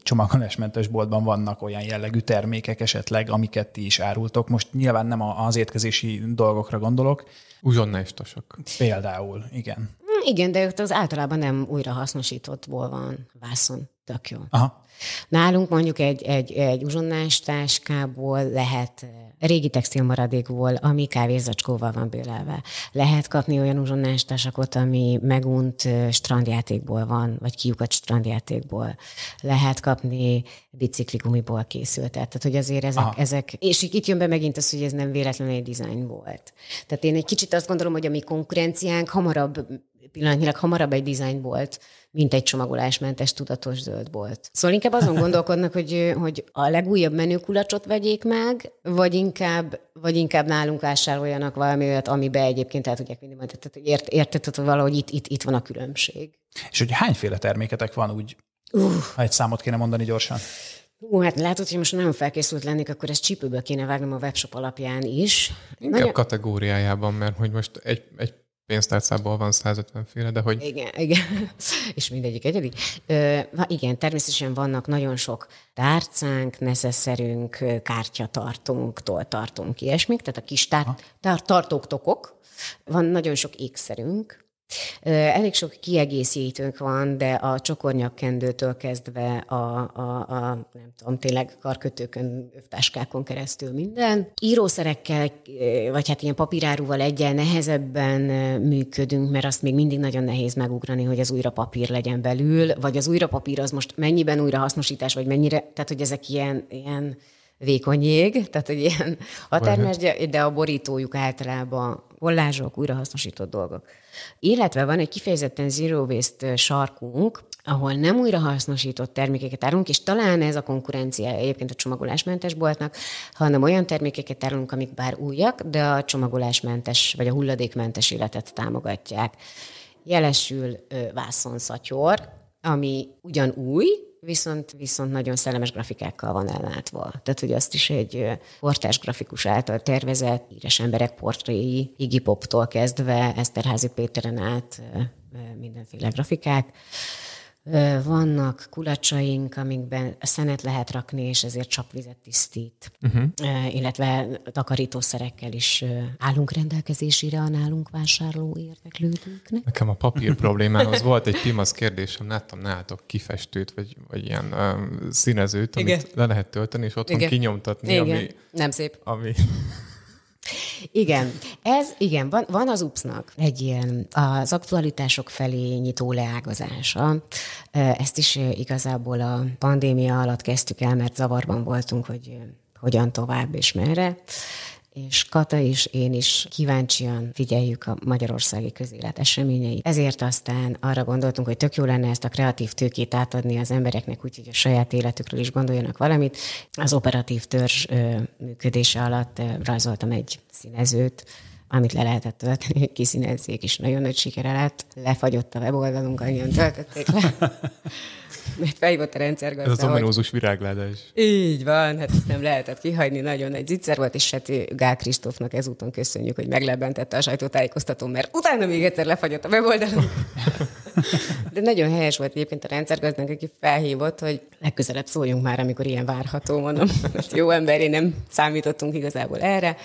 csomagolásmentes boltban vannak olyan jellegű termékek esetleg, amiket ti is árultok. Most nyilván nem az étkezési dolgokra gondolok. Uzsonnaistosak. Például, igen.
Igen, de az általában nem volt, van vászon. Tök jó. Aha. Nálunk mondjuk egy, egy, egy uzsonnás táskából lehet eh, régi textilmaradékból, ami kávézacskóval van bőlelve. Lehet kapni olyan uzsonnás tasakot, ami megunt strandjátékból van, vagy kiukat strandjátékból. Lehet kapni bicikligumiból készültet. Tehát, hogy azért ezek, ezek, és itt jön be megint az, hogy ez nem véletlenül egy design volt. Tehát én egy kicsit azt gondolom, hogy a mi konkurenciánk hamarabb pillanatnyilag hamarabb egy design volt, mint egy csomagolásmentes tudatos zöldbolt. Szóval inkább azon [LAUGHS] gondolkodnak, hogy, hogy a legújabb menükulacsot vegyék meg, vagy inkább, vagy inkább nálunk vásároljanak valami olyat, amibe egyébként el tudják vinni majd.
Tehát ért, érted, hogy valahogy itt, itt, itt van a különbség. És hogy hányféle terméketek van úgy,
uh.
ha egy számot kéne mondani gyorsan?
Hú, hát látod, hogy most nagyon felkészült lennék, akkor ezt csípőből kéne vágnom a webshop alapján is. Inkább Nagyon...
kategóriájában, mert hogy most egy, egy pénztárcából van 150 féle, de hogy...
Igen, igen. [LAUGHS] És mindegyik egyedi. Ö, igen, természetesen vannak nagyon sok tárcánk, neszeszerünk, kártyatartunktól tartunk ilyesmik, tehát a kis tár- tár- tartóktokok, van nagyon sok ékszerünk, Elég sok kiegészítőnk van, de a csokornyakkendőtől kezdve a, a, a nem tudom, tényleg karkötőkön, táskákon keresztül minden. Írószerekkel, vagy hát ilyen papíráruval egyen nehezebben működünk, mert azt még mindig nagyon nehéz megugrani, hogy az újra papír legyen belül, vagy az újra papír az most mennyiben újra hasznosítás, vagy mennyire, tehát hogy ezek ilyen, ilyen vékony jég, tehát egy ilyen hát- határmes, de, a borítójuk általában kollázsok, újrahasznosított dolgok. Illetve van egy kifejezetten zero waste sarkunk, ahol nem újrahasznosított termékeket árulunk, és talán ez a konkurencia egyébként a csomagolásmentes boltnak, hanem olyan termékeket árulunk, amik bár újak, de a csomagolásmentes vagy a hulladékmentes életet támogatják. Jelesül vászonszatyor, ami ugyanúj viszont, viszont nagyon szellemes grafikákkal van ellátva. Tehát, hogy azt is egy portás grafikus által tervezett, híres emberek portréi, Iggy Poptól kezdve, Eszterházi Péteren át mindenféle grafikák vannak kulacsaink, amikben szenet lehet rakni, és ezért csapvizet tisztít, uh-huh. illetve takarítószerekkel is állunk rendelkezésére a nálunk vásárló
érdeklődőknek. Nekem a papír [LAUGHS] problémához volt egy pimasz kérdésem, láttam nálatok kifestőt, vagy, vagy ilyen um, színezőt, amit Igen. le lehet tölteni, és otthon Igen. kinyomtatni, Igen. ami... Nem szép. Ami
igen, ez igen, van, van az UPS-nak egy ilyen az aktualitások felé nyitó leágazása. Ezt is igazából a pandémia alatt kezdtük el, mert zavarban voltunk, hogy hogyan tovább és merre és Kata és én is kíváncsian figyeljük a magyarországi közélet eseményeit. Ezért aztán arra gondoltunk, hogy tök jó lenne ezt a kreatív tőkét átadni az embereknek, úgyhogy a saját életükről is gondoljanak valamit. Az operatív törzs működése alatt rajzoltam egy színezőt, amit le lehetett tölteni, kiszínezzék, és nagyon nagy sikere lett. Lefagyott a weboldalunk, annyian töltötték le. [LAUGHS] Mert felhívott a rendszer Ez az ominózus virágláda is. Így van, hát ezt nem lehetett kihagyni, nagyon egy zicser volt, és hát Gál Kristófnak ezúton köszönjük, hogy meglebentette a sajtótájékoztatón, mert utána még egyszer lefagyott a weboldalunk. [LAUGHS] De nagyon helyes volt egyébként a rendszergazdánk, aki felhívott, hogy legközelebb szóljunk már, amikor ilyen várható, mondom. [LAUGHS] Hát jó emberi, nem számítottunk igazából erre.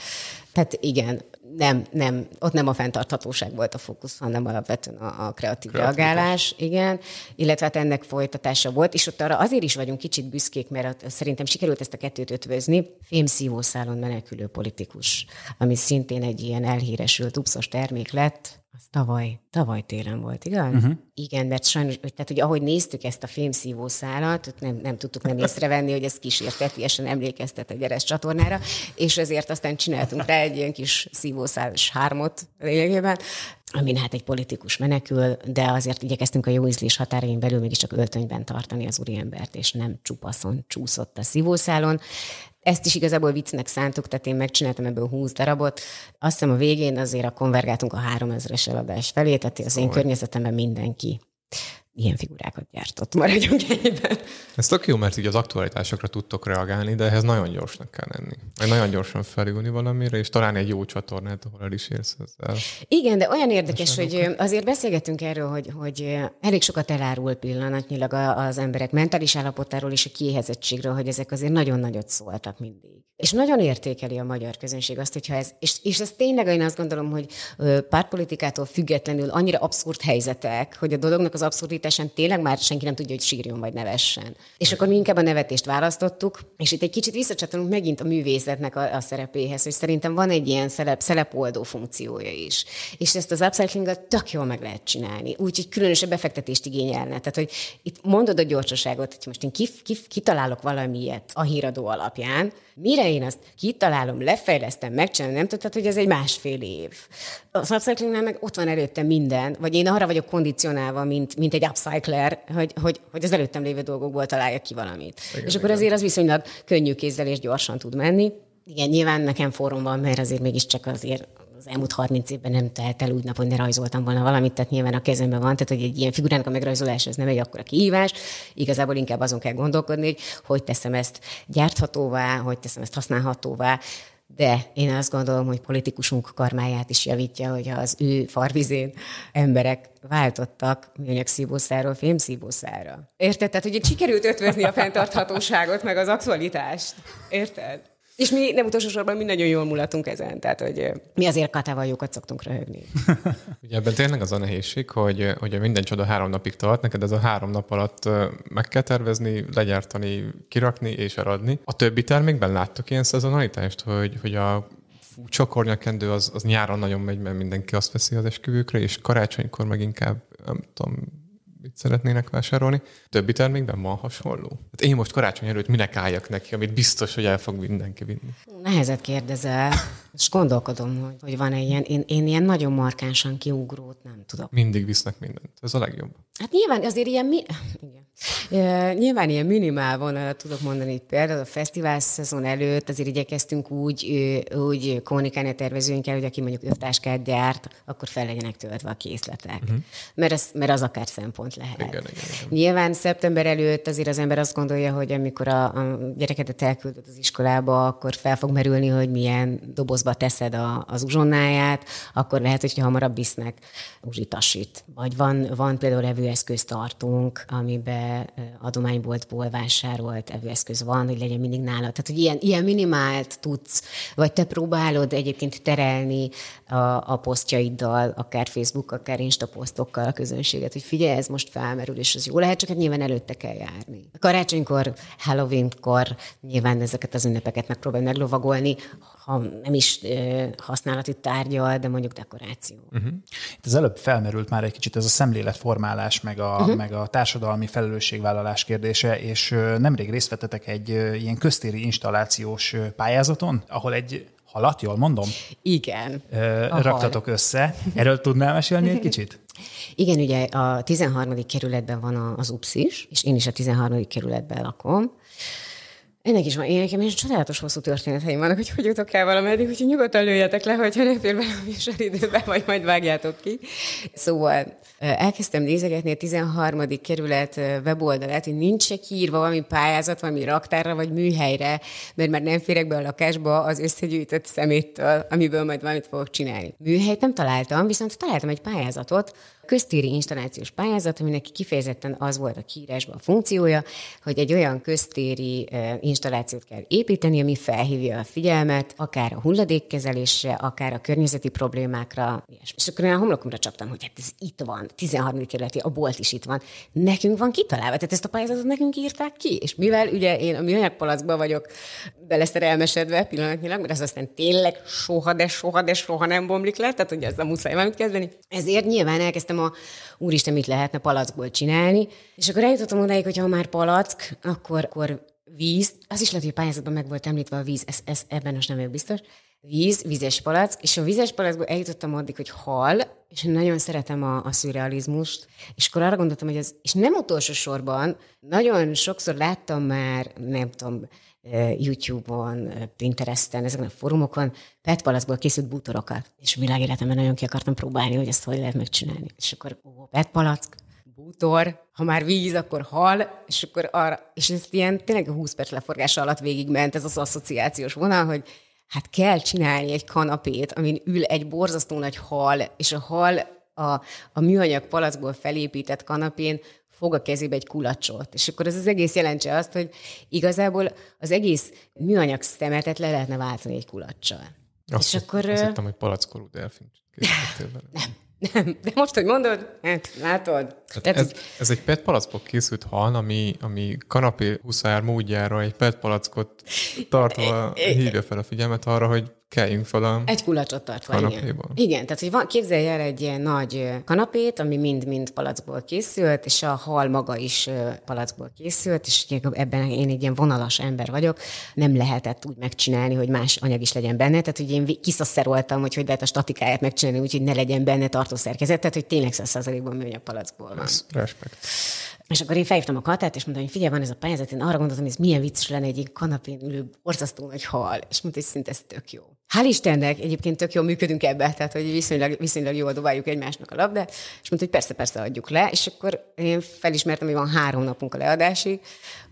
Tehát igen, nem, nem, ott nem a fenntarthatóság volt a fókusz, hanem alapvetően a, a kreatív, kreatív reagálás, igen, illetve hát ennek folytatása volt, és ott arra azért is vagyunk kicsit büszkék, mert szerintem sikerült ezt a kettőt ötvözni. Fém szívószálon menekülő politikus, ami szintén egy ilyen elhíresült upszos termék lett, az tavaly, tavaly télen volt, igaz? Uh-huh. Igen, mert sajnos, tehát hogy ahogy néztük ezt a fémszívószálat, nem, nem tudtuk nem észrevenni, hogy ez kísértetiesen emlékeztet a gyeres csatornára, és ezért aztán csináltunk rá egy ilyen kis szívószálas hármot lényegében, amin hát egy politikus menekül, de azért igyekeztünk a jó ízlés határain belül mégiscsak öltönyben tartani az úriembert, és nem csupaszon csúszott a szívószálon. Ezt is igazából viccnek szántuk, tehát én megcsináltam ebből 20 darabot. Azt hiszem a végén azért a konvergáltunk a 3000-es eladás felé, tehát az szóval. én környezetemben mindenki ilyen figurákat gyártott, maradjunk ennyiben.
Ez tök jó, mert így az aktualitásokra tudtok reagálni, de ehhez nagyon gyorsnak kell lenni. Egy nagyon gyorsan felülni valamire, és talán egy jó csatornát, ahol el is érsz ezzel.
Igen, de olyan érdekes, hogy azért beszélgetünk erről, hogy, hogy elég sokat elárul pillanatnyilag az emberek mentális állapotáról és a kiéhezettségről, hogy ezek azért nagyon nagyot szóltak mindig. És nagyon értékeli a magyar közönség azt, hogyha ez, és, és ez tényleg én azt gondolom, hogy pártpolitikától függetlenül annyira abszurd helyzetek, hogy a dolognak az abszurd ellentétesen tényleg már senki nem tudja, hogy sírjon vagy nevessen. És akkor mi inkább a nevetést választottuk, és itt egy kicsit visszacsatolunk megint a művészetnek a, a szerepéhez, hogy szerintem van egy ilyen szelep, szelepoldó funkciója is. És ezt az upcyclingot tök jól meg lehet csinálni, úgyhogy különösebb befektetést igényelne. Tehát, hogy itt mondod a gyorsaságot, hogy most én kif, kif, kitalálok valamilyet a híradó alapján, Mire én azt kitalálom, lefejlesztem, megcsinálom, nem tudtad, hogy ez egy másfél év. Az upcyclingnál meg ott van előtte minden, vagy én arra vagyok kondicionálva, mint, mint egy upcycler, hogy, hogy, hogy az előttem lévő dolgokból találjak ki valamit. Igen, és akkor igen. azért az viszonylag könnyű kézzel és gyorsan tud menni. Igen, nyilván nekem forrom van, mert azért mégiscsak azért az elmúlt 30 évben nem telt el úgy napon, ne rajzoltam volna valamit, tehát nyilván a kezemben van, tehát hogy egy ilyen figurának a megrajzolása ez nem egy akkora kihívás, igazából inkább azon kell gondolkodni, hogy hogy teszem ezt gyárthatóvá, hogy teszem ezt használhatóvá, de én azt gondolom, hogy politikusunk karmáját is javítja, hogy az ő farvizén emberek váltottak műanyag szívószáról fém szívószára. Érted? Tehát, hogy sikerült ötvözni a fenntarthatóságot, meg az aktualitást. Érted? És mi nem utolsó sorban mi nagyon jól mulatunk ezen, tehát hogy mi azért katával jókat szoktunk röhögni.
[LAUGHS] Ugye ebben tényleg az a nehézség, hogy, hogy minden csoda három napig tart, neked ez a három nap alatt meg kell tervezni, legyártani, kirakni és eladni. A többi termékben láttuk ilyen szezonalitást, hogy, hogy a csokornyakendő az, az nyáron nagyon megy, mert mindenki azt veszi az esküvőkre, és karácsonykor meg inkább, nem tudom, mit szeretnének vásárolni. Többi termékben van hasonló? Hát én most karácsony előtt minek álljak neki, amit biztos, hogy el fog mindenki vinni?
Nehezet kérdezel. És gondolkodom, hogy, hogy van-e ilyen. Én, én ilyen nagyon markánsan
kiugrót nem tudok. Mindig visznek mindent. Ez a legjobb.
Hát nyilván azért ilyen mi... Igen E, nyilván ilyen minimál vonalat tudok mondani, például a fesztivál szezon előtt azért igyekeztünk úgy, úgy kommunikálni a tervezőinkkel, hogy aki mondjuk övtáskát gyárt, akkor fel legyenek töltve a készletek. Uh-huh. Mert, az, mert az akár szempont lehet. Igen, igen, igen. Nyilván szeptember előtt azért az ember azt gondolja, hogy amikor a, a gyerekedet elküldöd az iskolába, akkor fel fog merülni, hogy milyen dobozba teszed a, az uzsonnáját, akkor lehet, hogy hamarabb visznek uzsitasit. Vagy van, van például evőeszközt tartunk, amiben Eh, adományboltból vásárolt evőeszköz van, hogy legyen mindig nálad. Tehát, hogy ilyen, ilyen minimált tudsz, vagy te próbálod egyébként terelni a, a posztjaiddal, akár Facebook, akár Insta posztokkal a közönséget, hogy figyelj, ez most felmerül, és az jó lehet, csak hát nyilván előtte kell járni. Karácsonykor, Halloweenkor nyilván ezeket az ünnepeket megpróbálj meglovagolni
ha nem is használati tárgyal, de mondjuk dekoráció. Uh-huh. Itt az előbb felmerült már egy kicsit ez a szemléletformálás, meg a, uh-huh. meg a társadalmi felelősségvállalás kérdése, és nemrég részt vettetek egy ilyen köztéri installációs pályázaton, ahol egy halat, jól mondom? Igen. Ö, raktatok hal. össze. Erről tudnál mesélni egy kicsit? [LAUGHS]
Igen, ugye a 13. kerületben van az UPS is, és én is a 13. kerületben lakom, ennek is van, én nekem is csodálatos hosszú történeteim vannak, hogy hogy jutok el valameddig, hogy nyugodtan lőjetek le, hogyha nem fér bele a időben, vagy majd vágjátok ki. Szóval elkezdtem nézegetni a 13. kerület weboldalát, hogy nincs se kiírva valami pályázat, valami raktárra, vagy műhelyre, mert már nem férek be a lakásba az összegyűjtött szeméttől, amiből majd valamit fogok csinálni. Műhelyt nem találtam, viszont találtam egy pályázatot, köztéri installációs pályázat, aminek kifejezetten az volt a kiírásban a funkciója, hogy egy olyan köztéri installációt kell építeni, ami felhívja a figyelmet, akár a hulladékkezelésre, akár a környezeti problémákra. És akkor én a homlokomra csaptam, hogy hát ez itt van, 13. kerületi, a bolt is itt van. Nekünk van kitalálva, tehát ezt a pályázatot nekünk írták ki. És mivel ugye én a műanyagpalacban vagyok beleszerelmesedve pillanatnyilag, mert az aztán tényleg soha, de soha, de soha nem bomlik le, tehát ugye ezzel muszáj valamit kezdeni. Ezért nyilván elkezdtem ma úristen, mit lehetne palackból csinálni. És akkor eljutottam odáig, hogy ha már palack, akkor, akkor víz, az is lehet, hogy a pályázatban meg volt említve a víz, ez, ez, ebben most nem vagyok biztos, víz, vízes palack, és a vízes palackból eljutottam addig, hogy hal, és én nagyon szeretem a, a szürrealizmust, és akkor arra gondoltam, hogy ez, és nem utolsó sorban, nagyon sokszor láttam már, nem tudom, YouTube-on, Pinteresten, ezeken a fórumokon petpalaszból készült bútorokat. És világéletemben nagyon ki akartam próbálni, hogy ezt hogy lehet megcsinálni. És akkor ó, petpalack, bútor, ha már víz, akkor hal, és akkor arra, és ez ilyen tényleg 20 perc leforgása alatt végigment ez az asszociációs vonal, hogy hát kell csinálni egy kanapét, amin ül egy borzasztó nagy hal, és a hal a, a műanyag palacból felépített kanapén fog a kezébe egy kulacsot. És akkor ez az egész jelentse azt, hogy igazából az egész műanyag szemetet le lehetne váltani
egy kulacsal.
Azt és akkor... Azt hittem,
hogy palackorú delfint Nem.
Nem, de most, hogy mondod, hát látod. Hát Tehát ez,
ez egy PET palackok készült hal, ami, ami kanapé huszár módjára egy PET palackot tartva hívja fel a figyelmet arra, hogy keljünk fel a Egy
kulacsot tartva, igen. Igen, tehát hogy van, képzelj el egy ilyen nagy kanapét, ami mind-mind palacból készült, és a hal maga is palacból készült, és ebben én egy ilyen vonalas ember vagyok, nem lehetett úgy megcsinálni, hogy más anyag is legyen benne, tehát hogy én kiszaszeroltam, hogy hogy lehet a statikáját megcsinálni, úgyhogy ne legyen benne tartószerkezet, tehát hogy tényleg 100%-ban műanyag palacból van. Ez respekt. És akkor én felhívtam a katát, és mondtam, hogy figyelj, van ez a pályázat, én arra gondoltam, hogy ez milyen vicces lenne egy kanapén ülő, borzasztó nagy hal. És mondta, hogy szinte ez tök jó. Hál' Istennek, egyébként tök jól működünk ebbe, tehát hogy viszonylag, viszonylag jól dobáljuk egymásnak a labdát, és mondta, hogy persze, persze adjuk le, és akkor én felismertem, hogy van három napunk a leadásig,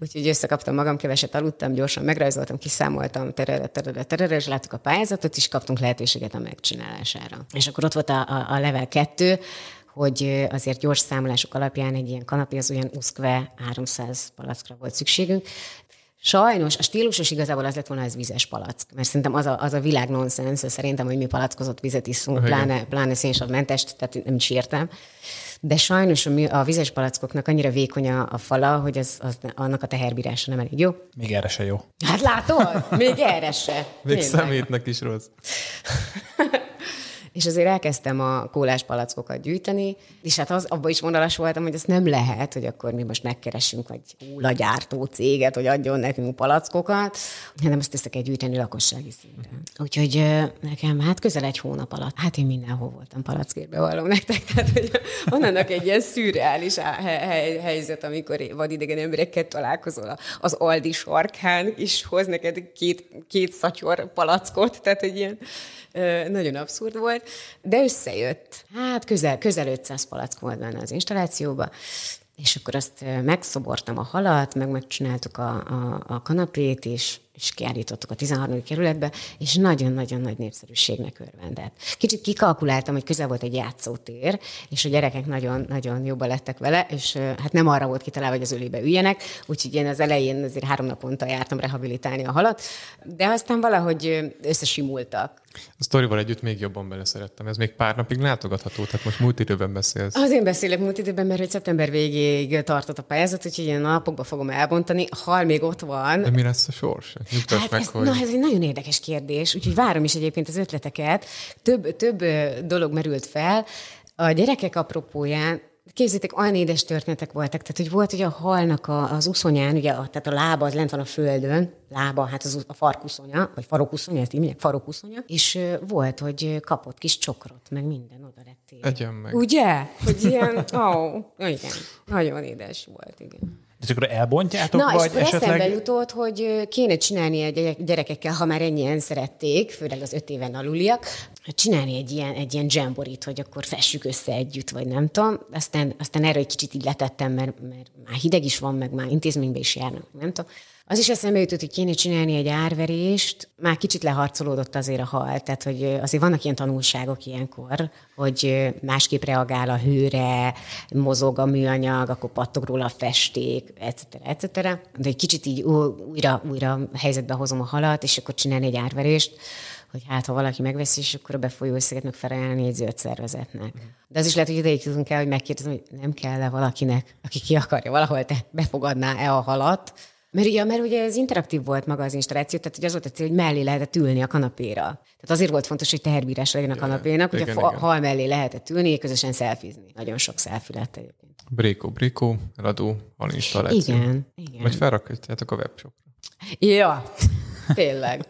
úgyhogy összekaptam magam, keveset aludtam, gyorsan megrajzoltam, kiszámoltam, terere, terere, terere, és láttuk a pályázatot, és kaptunk lehetőséget a megcsinálására. És akkor ott volt a, a, a level 2, hogy azért gyors számolások alapján egy ilyen kanapé az olyan uszkve 300 palackra volt szükségünk. Sajnos a stílusos igazából az lett volna, ez vizes palack, mert szerintem az a, az a világ nonsens, szerintem, hogy mi palackozott vizet iszunk, pláne pláne, pláne szénsavmentest, tehát nem is értem. De sajnos a, a vizes palackoknak annyira vékony a, a fala, hogy az, az, annak a teherbírása nem elég jó.
Még erre se jó.
Hát látod? Még erre se. Még Én szemétnek is rossz. [LAUGHS] És azért elkezdtem a kólás palackokat gyűjteni, és hát az, abban is vonalas voltam, hogy ez nem lehet, hogy akkor mi most megkeresünk egy kólagyártó céget, hogy adjon nekünk palackokat, hanem ezt teszek egy gyűjteni lakossági szinten. Uh-huh. Úgyhogy nekem hát közel egy hónap alatt, hát én mindenhol voltam palackérbe, való nektek, tehát hogy annak egy ilyen szürreális helyzet, amikor vadidegen emberekkel találkozol az Aldi sarkán, és hoz neked két, két szatyor palackot, tehát egy ilyen nagyon abszurd volt, volt, de összejött. Hát közel, közel 500 palack volt benne az installációba, és akkor azt megszobortam a halat, meg megcsináltuk a, a, a kanapét is, és kiállítottuk a 13. kerületbe, és nagyon-nagyon nagy népszerűségnek örvendett. Kicsit kikalkuláltam, hogy közel volt egy játszótér, és a gyerekek nagyon-nagyon jobban lettek vele, és hát nem arra volt kitalálva, hogy az ölébe üljenek, úgyhogy én az elején azért három naponta jártam rehabilitálni a halat, de aztán valahogy összesimultak.
A sztorival együtt még jobban beleszerettem. Ez még pár napig látogatható, tehát most múlt időben beszélsz. Az én
beszélek múlt időben, mert hogy szeptember végéig tartott a pályázat, úgyhogy én napokban fogom elbontani. Hal még ott van. De mi
lesz a sors? hát meg, ez, hogy... Na, ez
egy nagyon érdekes kérdés, úgyhogy várom is egyébként az ötleteket. Több, több dolog merült fel. A gyerekek apropóján Képzétek, olyan édes történetek voltak, tehát hogy volt, hogy a halnak a, az uszonyán, ugye, a, tehát a lába az lent van a földön, lába, hát az, a farkuszonya, vagy farokuszonya, ezt így mondják, farokuszonya, és volt, hogy kapott kis csokrot, meg minden oda
lett Egyen meg.
Ugye? Hogy ilyen, [LAUGHS] ó, oh, igen, nagyon édes volt, igen.
De akkor elbontjátok, Na, vagy és esetleg... eszembe
jutott, hogy kéne csinálni a gyerekekkel, ha már ennyien szerették, főleg az öt éven aluliak, csinálni egy ilyen, egy ilyen jamborit, hogy akkor fessük össze együtt, vagy nem tudom. Aztán, aztán erre egy kicsit így letettem, mert, mert már hideg is van, meg már intézménybe is járnak, nem tudom. Az is eszembe jutott, hogy kéne csinálni egy árverést. Már kicsit leharcolódott azért a hal, tehát hogy azért vannak ilyen tanulságok ilyenkor, hogy másképp reagál a hőre, mozog a műanyag, akkor pattog róla a festék, etc. etc. De egy kicsit így újra, újra helyzetbe hozom a halat, és akkor csinálni egy árverést hogy hát ha valaki megveszi, és akkor a befolyó összeget meg fel egy zöld szervezetnek. De az is lehet, hogy ideig tudunk el, hogy megkérdezem, hogy nem kell-e valakinek, aki ki akarja valahol, te befogadná-e a halat, mert, ja, mert ugye ez interaktív volt maga az installáció, tehát hogy az volt a cél, hogy mellé lehetett ülni a kanapéra. Tehát azért volt fontos, hogy teherbírás legyen a kanapénak, hogy a hal mellé lehetett ülni, közösen szelfizni. Nagyon sok szelfi lett egyébként.
Brékó, brékó, radó, installáció. Igen, igen. Vagy felrakjátok a webshopra.
Ja, tényleg.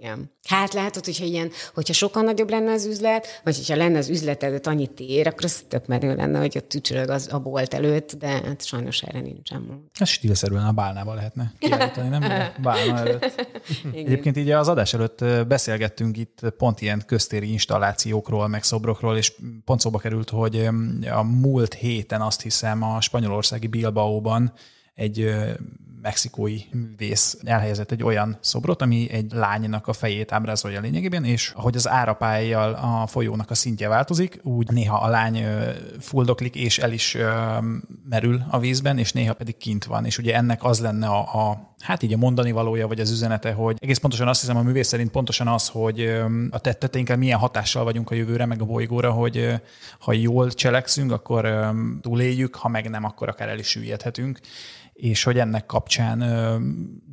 Igen. Hát látod, hogyha ilyen, hogyha sokkal nagyobb lenne az üzlet, vagy hogyha lenne az üzlet előtt annyi tér, akkor az tök merő lenne, hogy ott tücsörög az a bolt előtt, de hát sajnos erre nincsen mód.
Ez stílszerűen a bálnával lehetne kiállítani, nem? [LAUGHS] Bálna előtt. Igen. Egyébként így az adás előtt beszélgettünk itt pont ilyen köztéri installációkról, meg szobrokról, és pont szóba került, hogy a múlt héten azt hiszem a spanyolországi Bilbaóban egy mexikói művész elhelyezett egy olyan szobrot, ami egy lánynak a fejét ábrázolja lényegében, és ahogy az árapályjal a folyónak a szintje változik, úgy néha a lány fuldoklik és el is merül a vízben, és néha pedig kint van. És ugye ennek az lenne a, a hát így a mondani valója, vagy az üzenete, hogy egész pontosan azt hiszem a művész szerint pontosan az, hogy a tetteténkkel milyen hatással vagyunk a jövőre, meg a bolygóra, hogy ha jól cselekszünk, akkor túléljük, ha meg nem, akkor akár el is süllyedhetünk és hogy ennek kapcsán ö,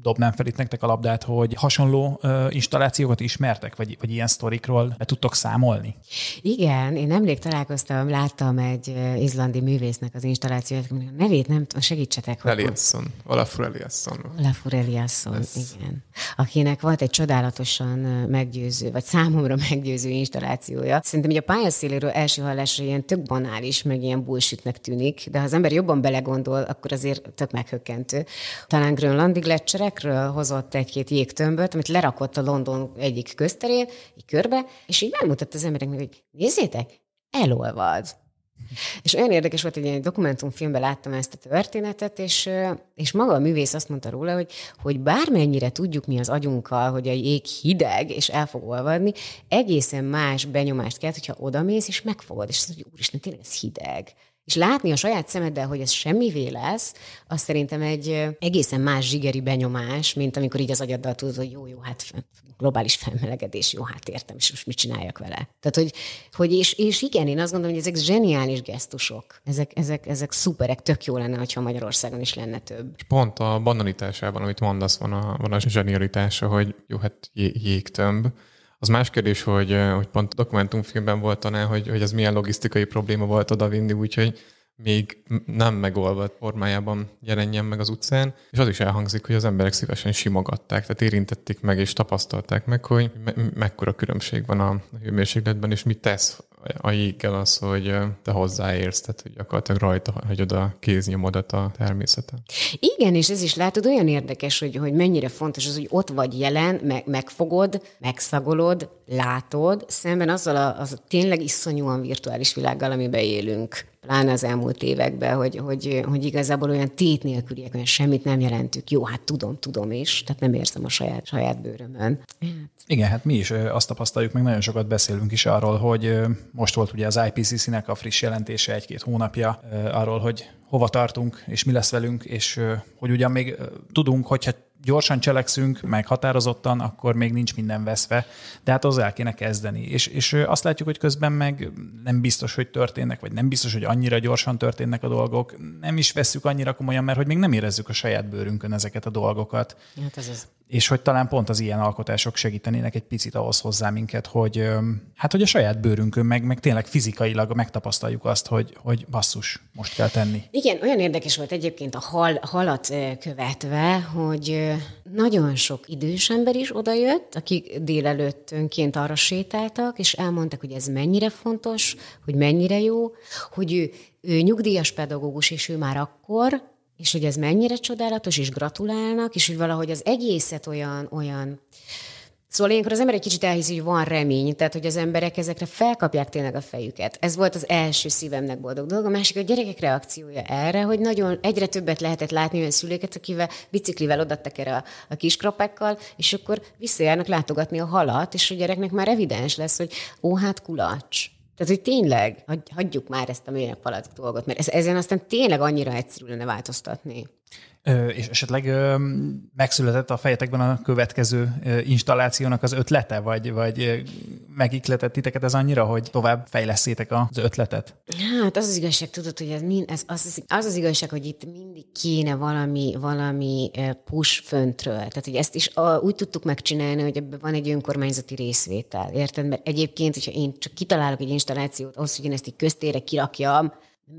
dobnám fel itt nektek a labdát, hogy hasonló ö, installációkat ismertek, vagy, vagy ilyen sztorikról le tudtok számolni?
Igen, én nemrég találkoztam, láttam egy izlandi művésznek az installációt, aminek a nevét nem tudom, segítsetek. Eliasson,
Olafur Eliasson. Olafur
Eliasson, Ez... igen. Akinek volt egy csodálatosan meggyőző, vagy számomra meggyőző installációja. Szerintem hogy a pályaszéléről első hallásra ilyen tök banális, meg ilyen bullshitnek tűnik, de ha az ember jobban belegondol, akkor azért tök meg meghökkentő. Talán Grönlandig gletcserekről hozott egy-két jégtömböt, amit lerakott a London egyik közterén, egy körbe, és így megmutatta az embereknek, hogy nézzétek, elolvad. És olyan érdekes volt, hogy egy dokumentumfilmben láttam ezt a történetet, és, és maga a művész azt mondta róla, hogy, hogy bármennyire tudjuk mi az agyunkkal, hogy a jég hideg, és el fog olvadni, egészen más benyomást kell, hogyha odamész, és megfogod, és azt mondja, úristen, tényleg ez hideg és látni a saját szemeddel, hogy ez semmivé lesz, az szerintem egy egészen más zsigeri benyomás, mint amikor így az agyaddal tudod, hogy jó, jó, hát globális felmelegedés, jó, hát értem, és most mit csináljak vele. Tehát, hogy, hogy és, és igen, én azt gondolom, hogy ezek zseniális gesztusok. Ezek, ezek, ezek szuperek, tök jó lenne, ha Magyarországon is lenne több. És
pont a banalitásában, amit mondasz, van a, van a zsenialitása, hogy jó, hát jé, jégtömb, az más kérdés, hogy, eh, hogy pont dokumentumfilmben volt tanál, hogy, hogy ez milyen logisztikai probléma volt vinni, úgyhogy még nem megolvadt formájában jelenjen meg az utcán, és az is elhangzik, hogy az emberek szívesen simogatták, tehát érintették meg és tapasztalták meg, hogy me- mekkora különbség van a hőmérsékletben, és mit tesz a jéggel az, hogy te hozzáérsz, tehát hogy gyakorlatilag rajta hagyod a kéznyomodat a természeten. Igen,
és ez is látod olyan érdekes, hogy, hogy mennyire fontos az, hogy ott vagy jelen, meg, megfogod, megszagolod, látod, szemben azzal a, az tényleg iszonyúan virtuális világgal, amiben élünk pláne az elmúlt években, hogy, hogy, hogy igazából olyan tét nélküliek, olyan semmit nem jelentük. Jó, hát tudom, tudom is, tehát nem érzem a saját, saját bőrömön.
Hát. Igen, hát mi is azt tapasztaljuk, meg nagyon sokat beszélünk is arról, hogy most volt ugye az IPCC-nek a friss jelentése egy-két hónapja arról, hogy hova tartunk, és mi lesz velünk, és hogy ugyan még tudunk, hogyha gyorsan cselekszünk, meg határozottan, akkor még nincs minden veszve, de hát hozzá kéne kezdeni. És, és azt látjuk, hogy közben meg nem biztos, hogy történnek, vagy nem biztos, hogy annyira gyorsan történnek a dolgok. Nem is veszük annyira komolyan, mert hogy még nem érezzük a saját bőrünkön ezeket a dolgokat. Hát ez az. És hogy talán pont az ilyen alkotások segítenének egy picit ahhoz hozzá minket, hogy hát hogy a saját bőrünkön, meg, meg tényleg fizikailag megtapasztaljuk azt, hogy, hogy basszus, most kell tenni.
Igen, olyan érdekes volt egyébként a hal, halat követve, hogy nagyon sok idős ember is odajött, akik délelőttönként arra sétáltak, és elmondták, hogy ez mennyire fontos, hogy mennyire jó, hogy ő, ő nyugdíjas pedagógus, és ő már akkor, és hogy ez mennyire csodálatos, és gratulálnak, és hogy valahogy az egészet olyan, olyan Szóval ilyenkor az ember egy kicsit elhiszi, hogy van remény, tehát hogy az emberek ezekre felkapják tényleg a fejüket. Ez volt az első szívemnek boldog dolog. A másik a gyerekek reakciója erre, hogy nagyon egyre többet lehetett látni olyan szülőket, akivel biciklivel odattak erre a, a kiskropekkal, és akkor visszajárnak látogatni a halat, és a gyereknek már evidens lesz, hogy ó, hát kulacs. Tehát, hogy tényleg hagyjuk már ezt a mérnök palack dolgot, mert ez, ezen aztán tényleg annyira egyszerű lenne változtatni.
Ö, és esetleg ö, megszületett a fejetekben a következő ö, installációnak az ötlete, vagy, vagy megikletett titeket ez annyira, hogy tovább fejleszétek az ötletet?
Hát az az igazság, tudod, hogy ez, mind, ez az, az, az az igazság, hogy itt mindig kéne valami, valami push föntről. Tehát, hogy ezt is a, úgy tudtuk megcsinálni, hogy ebben van egy önkormányzati részvétel. Érted? Mert egyébként, hogyha én csak kitalálok egy installációt, ahhoz, hogy én ezt így köztére kirakjam,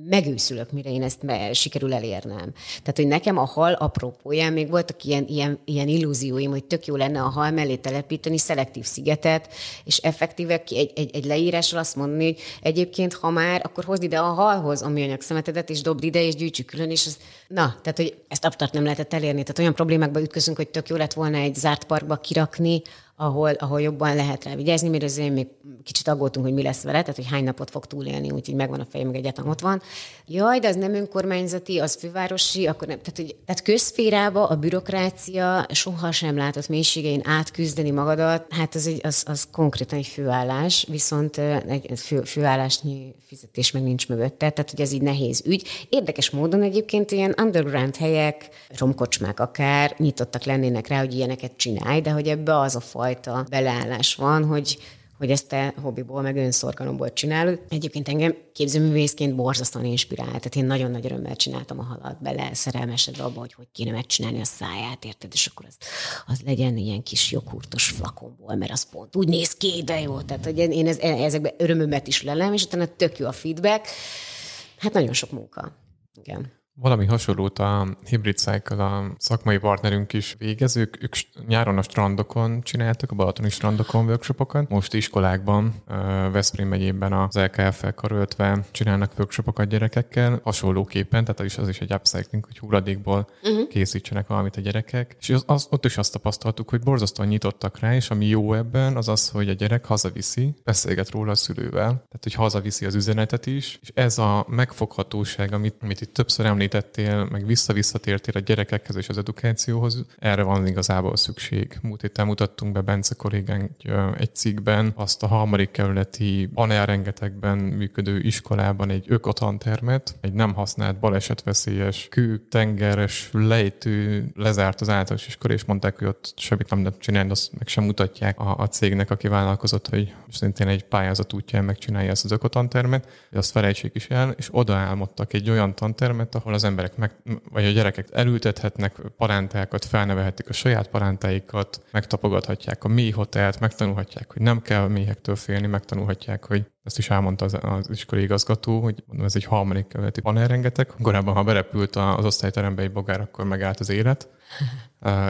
megőszülök, mire én ezt be, sikerül elérnem. Tehát, hogy nekem a hal apropója, még voltak ilyen, ilyen, ilyen illúzióim, hogy tök jó lenne a hal mellé telepíteni szelektív szigetet, és effektíve egy, egy, egy leírásra azt mondani, hogy egyébként, ha már, akkor hozd ide a halhoz a műanyag szemetedet, és dobd ide, és gyűjtsük külön, és ez, na, tehát, hogy ezt abtart nem lehetett elérni. Tehát olyan problémákba ütközünk, hogy tök jó lett volna egy zárt parkba kirakni ahol, ahol jobban lehet rá vigyázni, mert azért még kicsit aggódtunk, hogy mi lesz vele, tehát hogy hány napot fog túlélni, úgyhogy megvan a fejem, meg egyetem ott van. Jaj, de az nem önkormányzati, az fővárosi, akkor nem. Tehát, hogy, tehát közférába a bürokrácia sohasem látott mélységein átküzdeni magadat, hát az, egy, az, az konkrétan egy főállás, viszont egy fő, főállásnyi fizetés meg nincs mögötte, tehát hogy ez így nehéz ügy. Érdekes módon egyébként ilyen underground helyek, romkocsmák akár nyitottak lennének rá, hogy ilyeneket csinálj, de hogy ebbe az a fajta beleállás van, hogy hogy ezt te hobbiból, meg önszorgalomból csinálod. Egyébként engem képzőművészként borzasztóan inspirált, tehát én nagyon nagy örömmel csináltam a halat, bele szerelmesedve abba, hogy hogy kéne megcsinálni a száját, érted, és akkor az, az legyen ilyen kis joghurtos flakonból, mert az pont úgy néz ki, de jó, tehát hogy én ez, ezekbe örömömet is lelem, és utána tök jó a feedback, hát nagyon sok munka. Igen.
Valami hasonlót a Hybrid Cycle a szakmai partnerünk is végezők. ők, nyáron a strandokon csináltak, a Balatoni strandokon workshopokat, most iskolákban, Veszprém megyében az lkf el karöltve csinálnak workshopokat gyerekekkel, hasonlóképpen, tehát az is, az is egy upcycling, hogy hulladékból uh-huh. készítsenek valamit a gyerekek, és az, az, ott is azt tapasztaltuk, hogy borzasztóan nyitottak rá, és ami jó ebben, az az, hogy a gyerek hazaviszi, beszélget róla a szülővel, tehát hogy hazaviszi az üzenetet is, és ez a megfoghatóság, amit, amit itt többször említettem, említettél, meg vissza a gyerekekhez és az edukációhoz, erre van igazából szükség. Múlt héten mutattunk be Bence kollégánk egy cikkben azt a harmadik kerületi panel rengetegben működő iskolában egy ökotantermet, egy nem használt balesetveszélyes kő, tengeres, lejtő lezárt az általános iskola, és mondták, hogy ott semmit nem lehet csinálni, azt meg sem mutatják a, a cégnek, aki vállalkozott, hogy szintén egy pályázat útján megcsinálja ezt az ökotantermet, hogy azt felejtsék is el, és odaálmodtak egy olyan tantermet, ahol ahol az emberek, meg, vagy a gyerekek elültethetnek parántákat, felnevehetik a saját parántáikat, megtapogathatják a hotelt, megtanulhatják, hogy nem kell méhektől félni, megtanulhatják, hogy ezt is elmondta az, az iskolai igazgató, hogy mondom, ez egy harmadik kerületi panel rengeteg. Korábban, ha berepült az osztályterembe egy bogár, akkor megállt az élet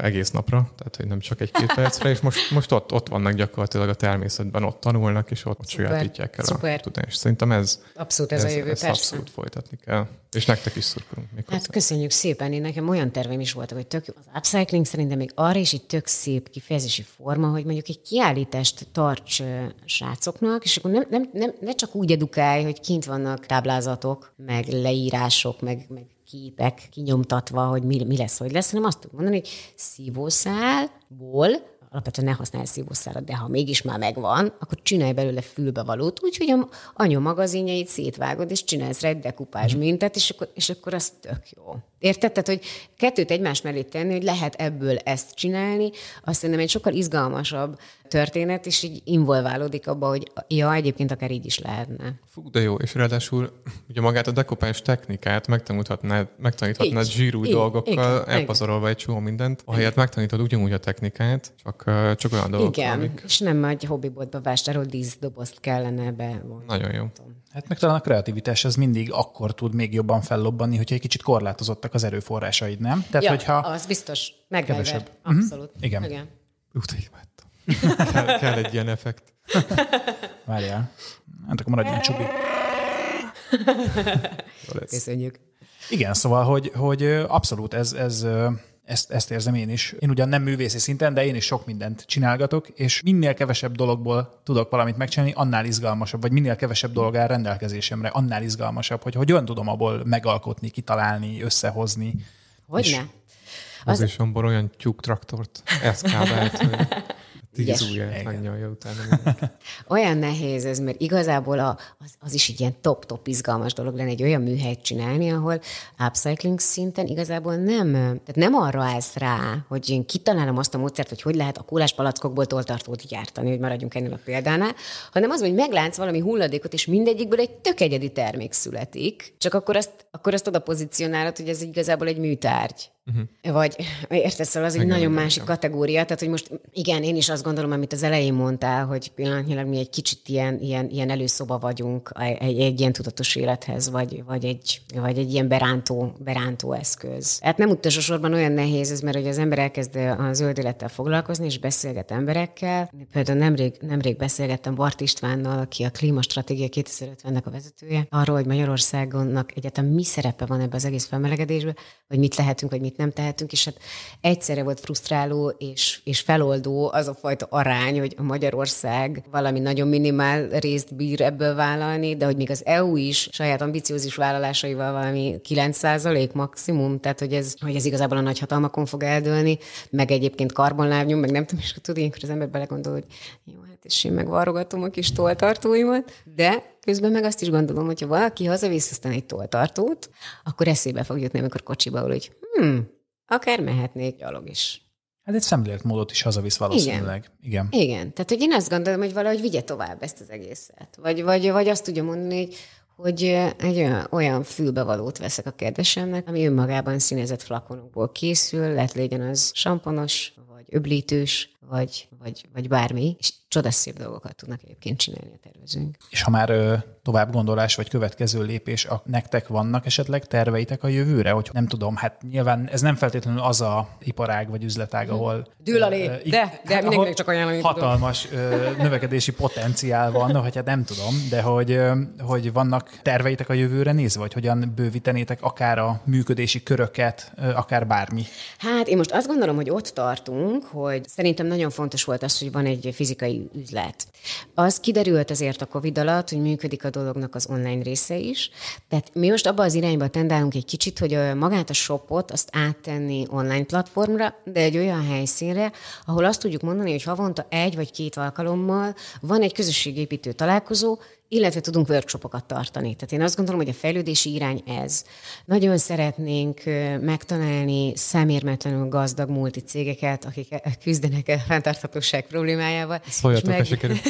egész napra, tehát hogy nem csak egy-két [LAUGHS] percre, és most, most ott, ott vannak gyakorlatilag a természetben, ott tanulnak, és ott, szuper, sajátítják el szuper. a tudást. Szerintem ez abszolút ez, ez a jövő, ezt abszolút folytatni kell. És nektek is szurkolunk. hát
köszönjük szépen, én nekem olyan terveim is voltak, hogy tök az upcycling szerintem még arra is egy tök szép kifejezési forma, hogy mondjuk egy kiállítást tarts srácoknak, és akkor nem, nem, nem, ne csak úgy edukálj, hogy kint vannak táblázatok, meg leírások, meg, meg képek kinyomtatva, hogy mi, mi lesz, hogy lesz, hanem azt tudom mondani, hogy szívószálból alapvetően ne használj szívószálat, de ha mégis már megvan, akkor csinálj belőle fülbevalót, úgyhogy a anyomagazinjait szétvágod, és csinálsz rá egy dekupás mhm. mintát, és akkor, és akkor az tök jó. Érted? Tehát, hogy kettőt egymás mellé tenni, hogy lehet ebből ezt csinálni, azt szerintem egy sokkal izgalmasabb történet, és így involválódik abba, hogy ja, egyébként akár így is lehetne.
Fú, de jó, és ráadásul ugye magát a dekopás technikát megtanulhatnád, megtaníthatnád így, zsírú dolgokkal, igen, elpazarolva egy csomó mindent, ahelyett megtanítod ugyanúgy a technikát, csak, csak olyan dolgok. Igen, amik...
és nem egy hobbiboltba vásárolt díszdobozt kellene be.
Nagyon jó. Tudom.
Hát meg talán a kreativitás az mindig akkor tud még jobban fellobbanni, hogyha egy kicsit korlátozottak az erőforrásaid, nem? Tehát, ja, hogyha
az biztos, megverve. Abszolút. Mm-hmm. Igen. Igen.
Úgy
kell, kell egy ilyen
effekt. [LAUGHS] Várjál. Hát akkor maradjon Csubi. [LAUGHS] Köszönjük. Igen, szóval, hogy, hogy abszolút ez, ez ezt, ezt érzem én is. Én ugyan nem művészi szinten, de én is sok mindent csinálgatok, és minél kevesebb dologból tudok valamit megcsinálni, annál izgalmasabb, vagy minél kevesebb dolog áll rendelkezésemre, annál izgalmasabb, hogy hogyan tudom abból megalkotni, kitalálni, összehozni. Hogyne?
Az... Az is olyan tyúk traktort, eszkábelt. [LAUGHS] Tíz Ügyes. megnyalja utána. [LAUGHS]
olyan nehéz ez, mert igazából a, az, az is egy ilyen top-top izgalmas dolog lenne egy olyan műhelyt csinálni, ahol upcycling szinten igazából nem, tehát nem arra állsz rá, hogy én kitalálom azt a módszert, hogy hogy lehet a kóláspalackokból toltartót gyártani, hogy maradjunk ennél a példánál, hanem az, hogy meglátsz valami hulladékot, és mindegyikből egy tök egyedi termék születik, csak akkor azt, akkor azt oda pozícionálod, hogy ez igazából egy műtárgy. Uh-huh. Vagy értesz, szóval az egy nagyon másik kategória, tehát hogy most igen, én is az azt gondolom, amit az elején mondtál, hogy pillanatnyilag mi egy kicsit ilyen, ilyen, ilyen előszoba vagyunk egy, egy ilyen tudatos élethez, vagy, vagy, egy, vagy egy ilyen berántó, berántó eszköz. Hát nem utolsó sorban olyan nehéz ez, mert hogy az ember elkezd a zöld élettel foglalkozni, és beszélget emberekkel. Például nemrég, nemrég beszélgettem Bart Istvánnal, aki a Klímastratégia 2050-nek a vezetője, arról, hogy Magyarországonnak egyáltalán mi szerepe van ebbe az egész felmelegedésbe, hogy mit lehetünk, vagy mit nem tehetünk, és hát egyszerre volt frusztráló és, és feloldó az a fajta arány, hogy Magyarország valami nagyon minimál részt bír ebből vállalni, de hogy még az EU is saját ambiciózis vállalásaival valami 9% maximum, tehát hogy ez, hogy ez igazából a nagyhatalmakon fog eldőlni, meg egyébként karbonlábnyom, meg nem tudom, és tud, ilyenkor az ember belegondol, hogy jó, hát és én megvarogatom a kis toltartóimat, de Közben meg azt is gondolom, hogy ha valaki hazavisz aztán egy toltartót, akkor eszébe fog jutni, amikor kocsiba ül, hogy hm, akár
mehetnék gyalog is. Hát egy szemléletmódot is hazavisz valószínűleg. Igen.
Igen. Igen. Tehát, hogy én azt gondolom, hogy valahogy vigye tovább ezt az egészet. Vagy, vagy, vagy azt tudja mondani, hogy hogy egy olyan, olyan fülbevalót veszek a kedvesemnek, ami önmagában színezett flakonokból készül, lehet legyen az samponos, vagy öblítős, vagy, vagy, vagy bármi, és csodás
szép dolgokat tudnak egyébként csinálni a tervezőink. És ha már ö, tovább gondolás vagy következő lépés, a, nektek vannak esetleg terveitek a jövőre, hogy nem tudom, hát nyilván ez nem feltétlenül az a iparág vagy üzletág, mhm. ahol...
Dül a lé, ö, de, hát, mindenkinek csak ajánlani Hatalmas
ö, növekedési potenciál van, hogy hát nem tudom, de hogy, ö, hogy vannak terveitek a jövőre nézve, vagy hogyan bővítenétek akár a működési köröket, ö, akár bármi?
Hát én most azt gondolom, hogy ott tartunk, hogy szerintem nagyon fontos volt az, hogy van egy fizikai üzlet. Az kiderült azért a Covid alatt, hogy működik a dolognak az online része is. Tehát mi most abba az irányba tendálunk egy kicsit, hogy magát a shopot azt áttenni online platformra, de egy olyan helyszínre, ahol azt tudjuk mondani, hogy havonta egy vagy két alkalommal van egy közösségépítő találkozó, illetve tudunk workshopokat tartani. Tehát én azt gondolom, hogy a fejlődési irány ez. Nagyon szeretnénk megtalálni szemérmetlenül gazdag multicégeket, akik e-, küzdenek a e-, fenntarthatóság problémájával. Szóljatok, és, meg... [LAUGHS]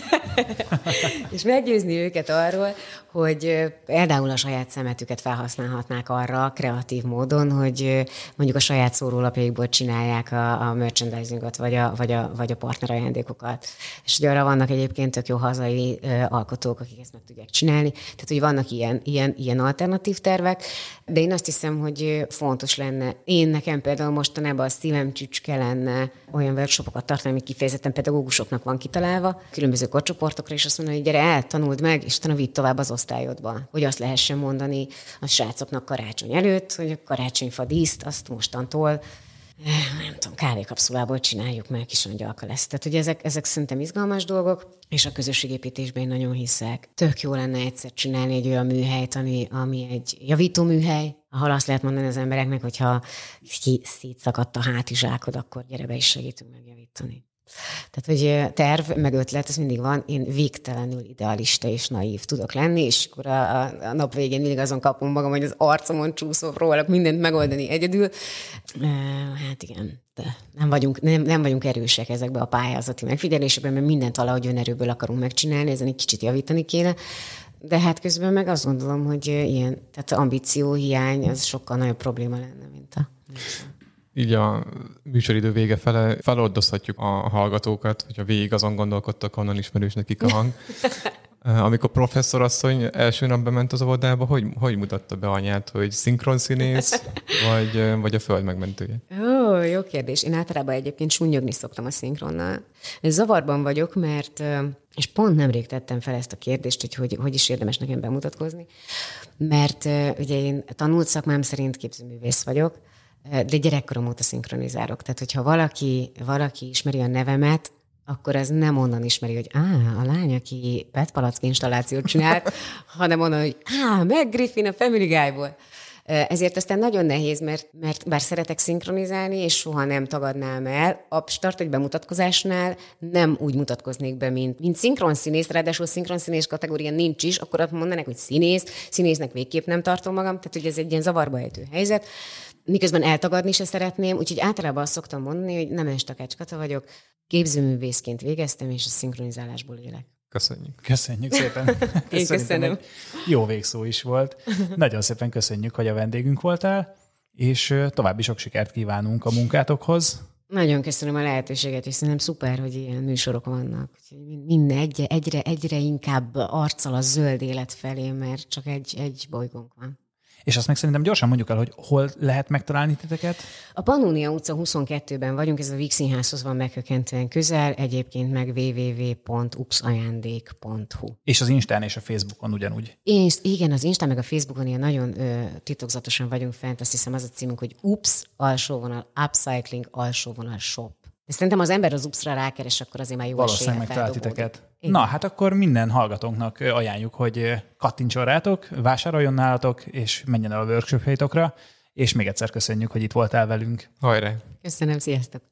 és meggyőzni őket arról, hogy például a saját szemetüket felhasználhatnák arra kreatív módon, hogy mondjuk a saját szórólapjaikból csinálják a, a merchandisingot, vagy a, vagy, a, vagy a partner ajándékokat, És hogy arra vannak egyébként tök jó hazai alkotók, akik ezt meg tudják csinálni. Tehát, hogy vannak ilyen, ilyen, ilyen alternatív tervek, de én azt hiszem, hogy fontos lenne. Én nekem például mostanában a szívem csücske lenne olyan workshopokat tartani, amik kifejezetten pedagógusoknak van kitalálva, különböző korcsoportokra, és azt mondani, hogy gyere el, tanuld meg, és utána tovább az korosztályodban, hogy azt lehessen mondani a srácoknak karácsony előtt, hogy a karácsonyfa díszt azt mostantól eh, nem tudom, kávékapszulából csináljuk meg kis angyalka lesz. Tehát ugye ezek, ezek szerintem izgalmas dolgok, és a közösségépítésben én nagyon hiszek. Tök jó lenne egyszer csinálni egy olyan műhelyt, ami, ami egy javító műhely, ahol azt lehet mondani az embereknek, hogyha szétszakadt a hátizsákod, akkor gyere be is segítünk megjavítani. Tehát, hogy terv, meg ötlet, ez mindig van. Én végtelenül idealista és naív tudok lenni, és akkor a, a nap végén mindig azon kapom magam, hogy az arcomon csúszó próbálok mindent megoldani egyedül. Hát igen, de nem vagyunk, nem, nem vagyunk erősek ezekbe a pályázati megfigyelésekben, mert mindent valahogy önerőből akarunk megcsinálni, ezen egy kicsit javítani kéne. De hát közben meg azt gondolom, hogy ilyen, tehát ambíció hiány, az sokkal nagyobb probléma lenne, mint a... Mint
a így a műsoridő vége fele feloldozhatjuk a hallgatókat, hogyha végig azon gondolkodtak, honnan ismerős nekik a hang. [LAUGHS] Amikor professzor asszony első nap bement az óvodába, hogy, hogy mutatta be anyát, hogy szinkronszínész, [LAUGHS] vagy, vagy a föld megmentője?
Ó, jó kérdés. Én általában egyébként sunyogni szoktam a szinkronnal. Zavarban vagyok, mert és pont nemrég tettem fel ezt a kérdést, hogy hogy, hogy is érdemes nekem bemutatkozni, mert ugye én tanult szakmám szerint képzőművész vagyok, de gyerekkorom óta szinkronizálok. Tehát, hogyha valaki, valaki ismeri a nevemet, akkor ez nem onnan ismeri, hogy á, a lány, aki petpalack installációt csinált, [LAUGHS] hanem onnan, hogy á, meg Griffin a Family Guy-ból. Ezért aztán nagyon nehéz, mert, mert bár szeretek szinkronizálni, és soha nem tagadnám el, a start egy bemutatkozásnál nem úgy mutatkoznék be, mint, mint színész, ráadásul színész kategória nincs is, akkor ott mondanak, hogy színész, színésznek végképp nem tartom magam, tehát hogy ez egy ilyen zavarba ejtő helyzet miközben eltagadni se szeretném, úgyhogy általában azt szoktam mondani, hogy nem estakácskata vagyok, képzőművészként végeztem, és a szinkronizálásból élek.
Köszönjük. Köszönjük szépen. [LAUGHS] Én köszönöm. Jó végszó is volt. Nagyon szépen köszönjük, hogy a vendégünk voltál, és további sok sikert kívánunk a munkátokhoz.
Nagyon köszönöm a lehetőséget, és szerintem szuper, hogy ilyen műsorok vannak. Minden egyre, egyre, egyre inkább arccal a zöld élet felé, mert csak egy, egy bolygónk
van. És azt meg szerintem gyorsan mondjuk el, hogy hol lehet megtalálni titeket?
A Panunia utca 22-ben vagyunk, ez a Víg Színházhoz van megkökentően közel, egyébként meg
www.upsajándék.hu. És az Instán és a Facebookon ugyanúgy?
Én, igen, az Instán meg a Facebookon ilyen nagyon ö, titokzatosan vagyunk fent, azt hiszem az a címünk, hogy ups alsóvonal, upcycling alsóvonal shop. De szerintem az ember az upszra rákeres, akkor azért már jó Valószínűleg megtaláltiteket.
Na, hát akkor minden hallgatónknak ajánljuk, hogy kattintson rátok, vásároljon nálatok, és menjen el a workshopjaitokra, és még egyszer köszönjük, hogy itt voltál velünk.
Hajrá!
Köszönöm, sziasztok!